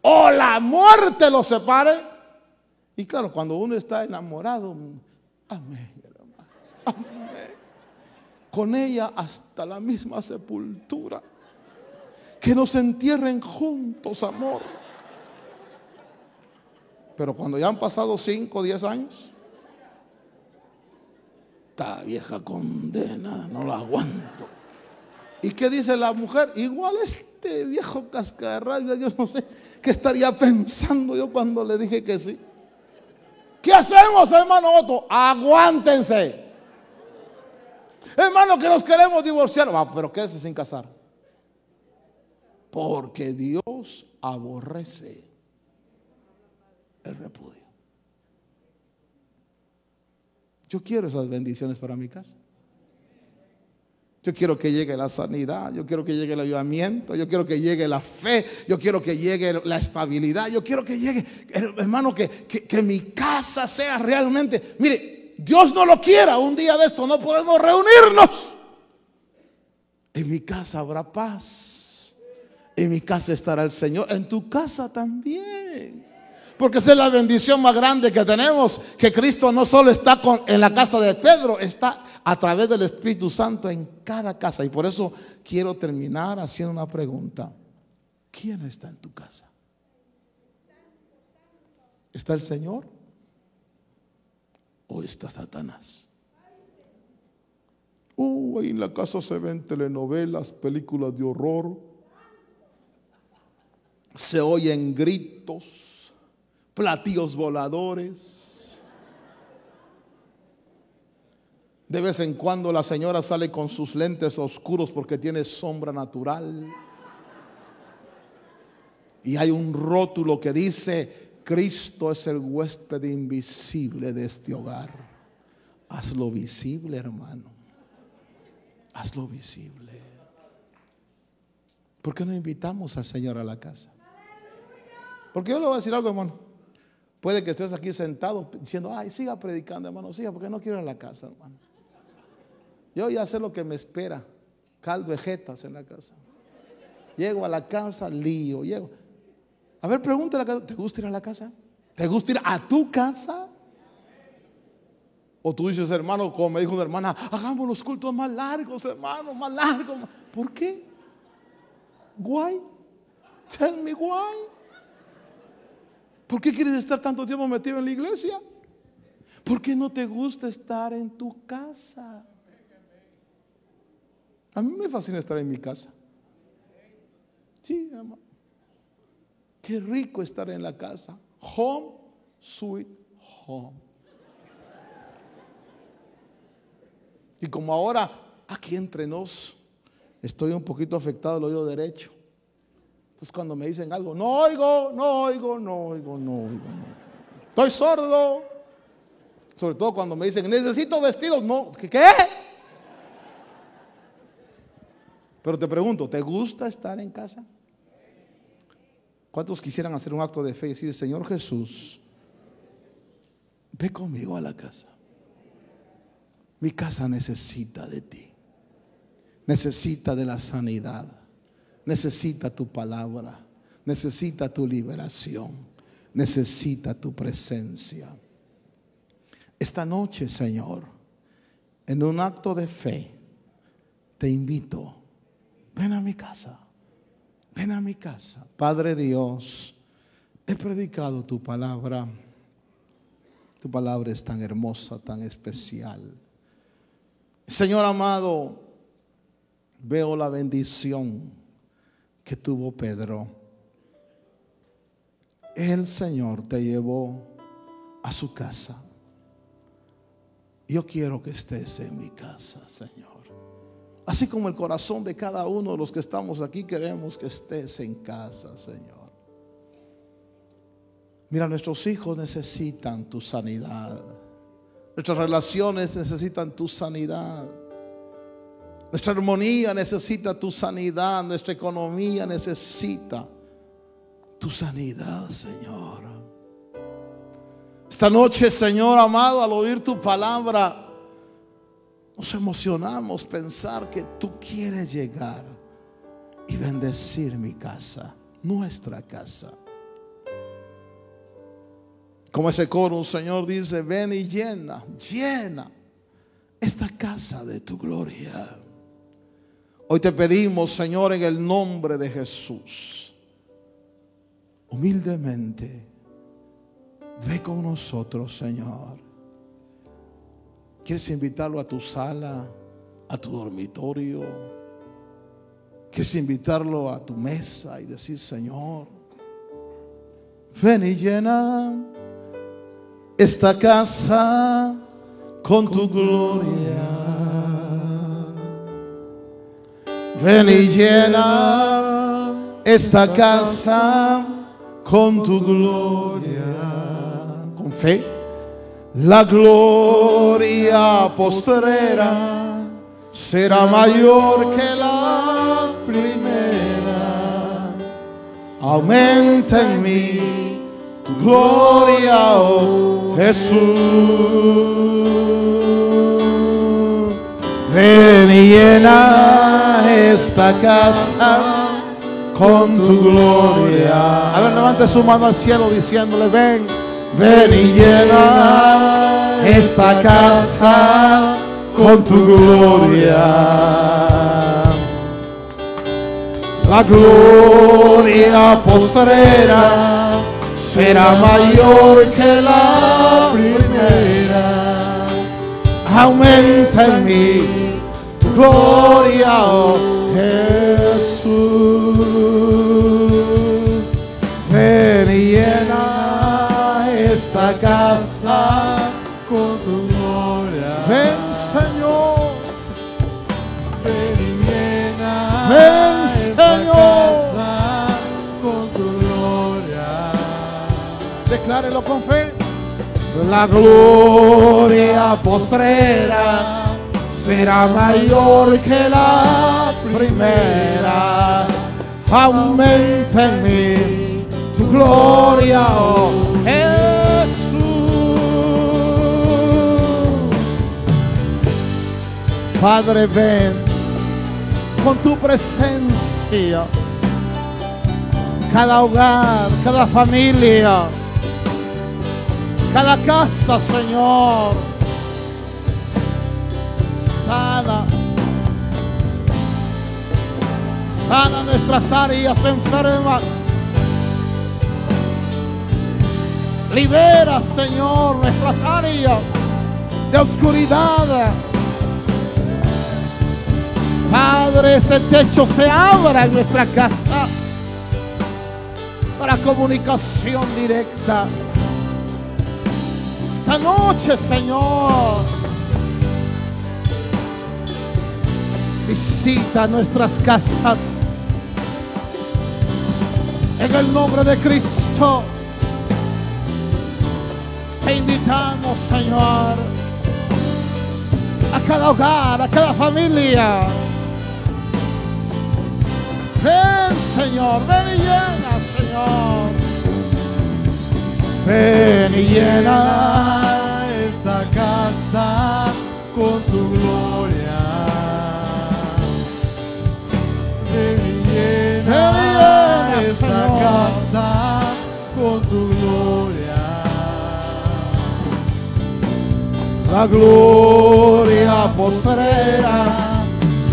o la muerte los separe. Y claro, cuando uno está enamorado, mm, amén, amén. Con ella hasta la misma sepultura. Que nos entierren juntos, amor. Pero cuando ya han pasado 5 o 10 años, esta vieja condena, no la aguanto. ¿Y qué dice la mujer? Igual este viejo rabia, yo no sé qué estaría pensando yo cuando le dije que sí. ¿Qué hacemos, hermano Otto? Aguántense. Hermano, que nos queremos divorciar. Ah, pero quédese sin casar. Porque Dios aborrece el repudio. Yo quiero esas bendiciones para mi casa. Yo quiero que llegue la sanidad, yo quiero que llegue el ayuntamiento. yo quiero que llegue la fe, yo quiero que llegue la estabilidad, yo quiero que llegue, hermano, que, que, que mi casa sea realmente. Mire, Dios no lo quiera, un día de esto no podemos reunirnos. En mi casa habrá paz, en mi casa estará el Señor, en tu casa también. Porque esa es la bendición más grande que tenemos, que Cristo no solo está en la casa de Pedro, está a través del Espíritu Santo en cada casa. Y por eso quiero terminar haciendo una pregunta. ¿Quién está en tu casa? ¿Está el Señor? ¿O está Satanás? Uh, ahí en la casa se ven telenovelas, películas de horror. Se oyen gritos platillos voladores. De vez en cuando la señora sale con sus lentes oscuros porque tiene sombra natural. Y hay un rótulo que dice, Cristo es el huésped invisible de este hogar. Hazlo visible, hermano. Hazlo visible. ¿Por qué no invitamos al Señor a la casa? Porque yo le voy a decir algo, hermano. Puede que estés aquí sentado diciendo, ay, siga predicando, hermano, siga, porque no quiero ir a la casa, hermano. Yo ya sé lo que me espera, caldo vegetas en la casa. Llego a la casa, lío, llego. A ver, pregúntale a la casa, ¿te gusta ir a la casa? ¿Te gusta ir a tu casa? O tú dices, hermano, como me dijo una hermana, hagamos los cultos más largos, hermano, más largos. ¿Por qué? Why? Tell me why. ¿Por qué quieres estar tanto tiempo metido en la iglesia? ¿Por qué no te gusta estar en tu casa? A mí me fascina estar en mi casa. Sí, Qué rico estar en la casa. Home, sweet home. Y como ahora, aquí entre nos, estoy un poquito afectado el oído derecho. Entonces pues, cuando me dicen algo, no oigo, no oigo, no oigo, no oigo. Estoy sordo. Sobre todo cuando me dicen, necesito vestidos. No, ¿qué? Pero te pregunto, ¿te gusta estar en casa? ¿Cuántos quisieran hacer un acto de fe y decir, Señor Jesús, ve conmigo a la casa? Mi casa necesita de ti. Necesita de la sanidad necesita tu palabra, necesita tu liberación, necesita tu presencia. Esta noche, Señor, en un acto de fe, te invito, ven a mi casa, ven a mi casa. Padre Dios, he predicado tu palabra. Tu palabra es tan hermosa, tan especial. Señor amado, veo la bendición que tuvo Pedro. El Señor te llevó a su casa. Yo quiero que estés en mi casa, Señor. Así como el corazón de cada uno de los que estamos aquí queremos que estés en casa, Señor. Mira, nuestros hijos necesitan tu sanidad. Nuestras relaciones necesitan tu sanidad. Nuestra armonía necesita tu sanidad, nuestra economía necesita tu sanidad, Señor. Esta noche, Señor amado, al oír tu palabra, nos emocionamos pensar que tú quieres llegar y bendecir mi casa, nuestra casa. Como ese coro, Señor dice, ven y llena, llena esta casa de tu gloria. Hoy te pedimos, Señor, en el nombre de Jesús, humildemente, ve con nosotros, Señor. ¿Quieres invitarlo a tu sala, a tu dormitorio? ¿Quieres invitarlo a tu mesa y decir, Señor, ven y llena esta casa con, con tu gloria? Ven y llena esta casa con tu gloria. Con fe. La gloria postrera será mayor que la primera. Aumenta en mí tu gloria, oh Jesús. Ven y llena esta casa con tu gloria. A ver, levante su mano al cielo diciéndole, ven, ven y llena esta casa con tu gloria. La gloria postrera será mayor que la primera. Aumenta en mí Gloria, oh Jesús. Ven y llena esta casa con tu gloria. Ven, Señor. Ven y llena Ven, esta Señor. casa con tu gloria. Declárelo con fe. La gloria postrera será mayor que la primera. Aumenta en mí tu gloria, oh Jesús. Padre, ven con tu presencia. Cada hogar, cada familia, cada casa, Señor sana. Sana nuestras áreas enfermas. Libera, Señor, nuestras áreas de oscuridad. Padre, ese techo se abra en nuestra casa para comunicación directa. Esta noche, Señor visita nuestras casas. En el nombre de Cristo, te invitamos, Señor, a cada hogar, a cada familia. Ven, Señor, ven y llena, Señor. Ven y llena esta casa con tu gloria Ah, esta casa con tu gloria. La gloria postrera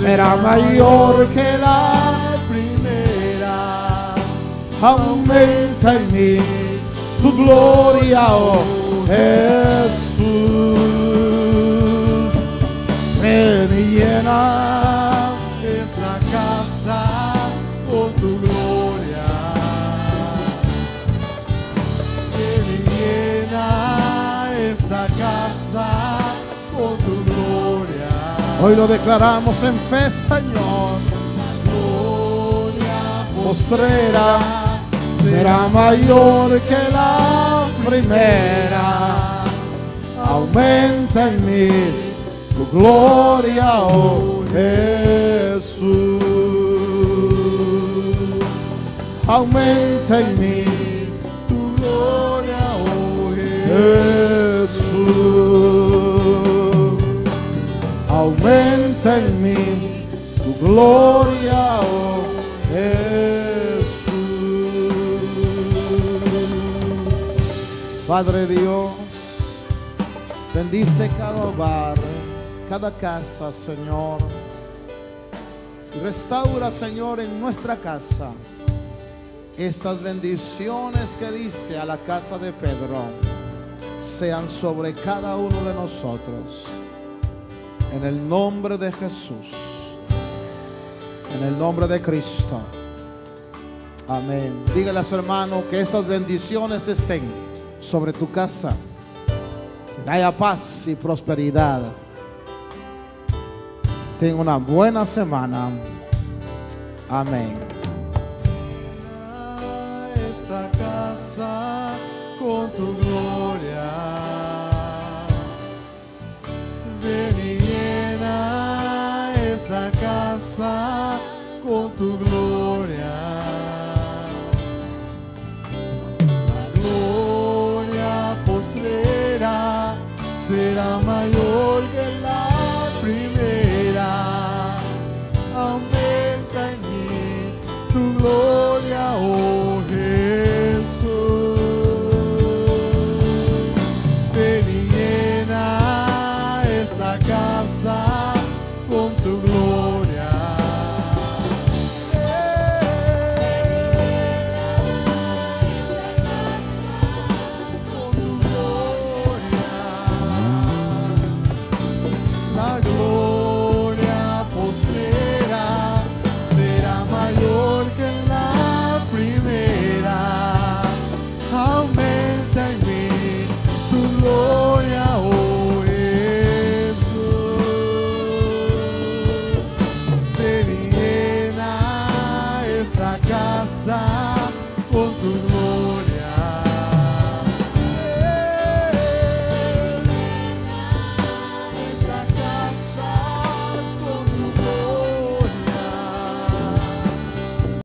será mayor que la primera. Aumenta en mí tu gloria, oh Jesús. Ven llena Hoy lo declaramos en fe, Señor. La postrera será mayor que la primera. Aumenta en mí tu gloria, oh Jesús. Aumenta en mí tu gloria, oh Jesús aumenta en mí tu gloria, oh Jesús. Padre Dios, bendice cada hogar, cada casa, Señor. Restaura, Señor, en nuestra casa estas bendiciones que diste a la casa de Pedro sean sobre cada uno de nosotros. En el nombre de Jesús. En el nombre de Cristo. Amén. Dígale a su hermano que esas bendiciones estén sobre tu casa. Que haya paz y prosperidad. Tenga una buena semana. Amén. Esta casa con tu passar.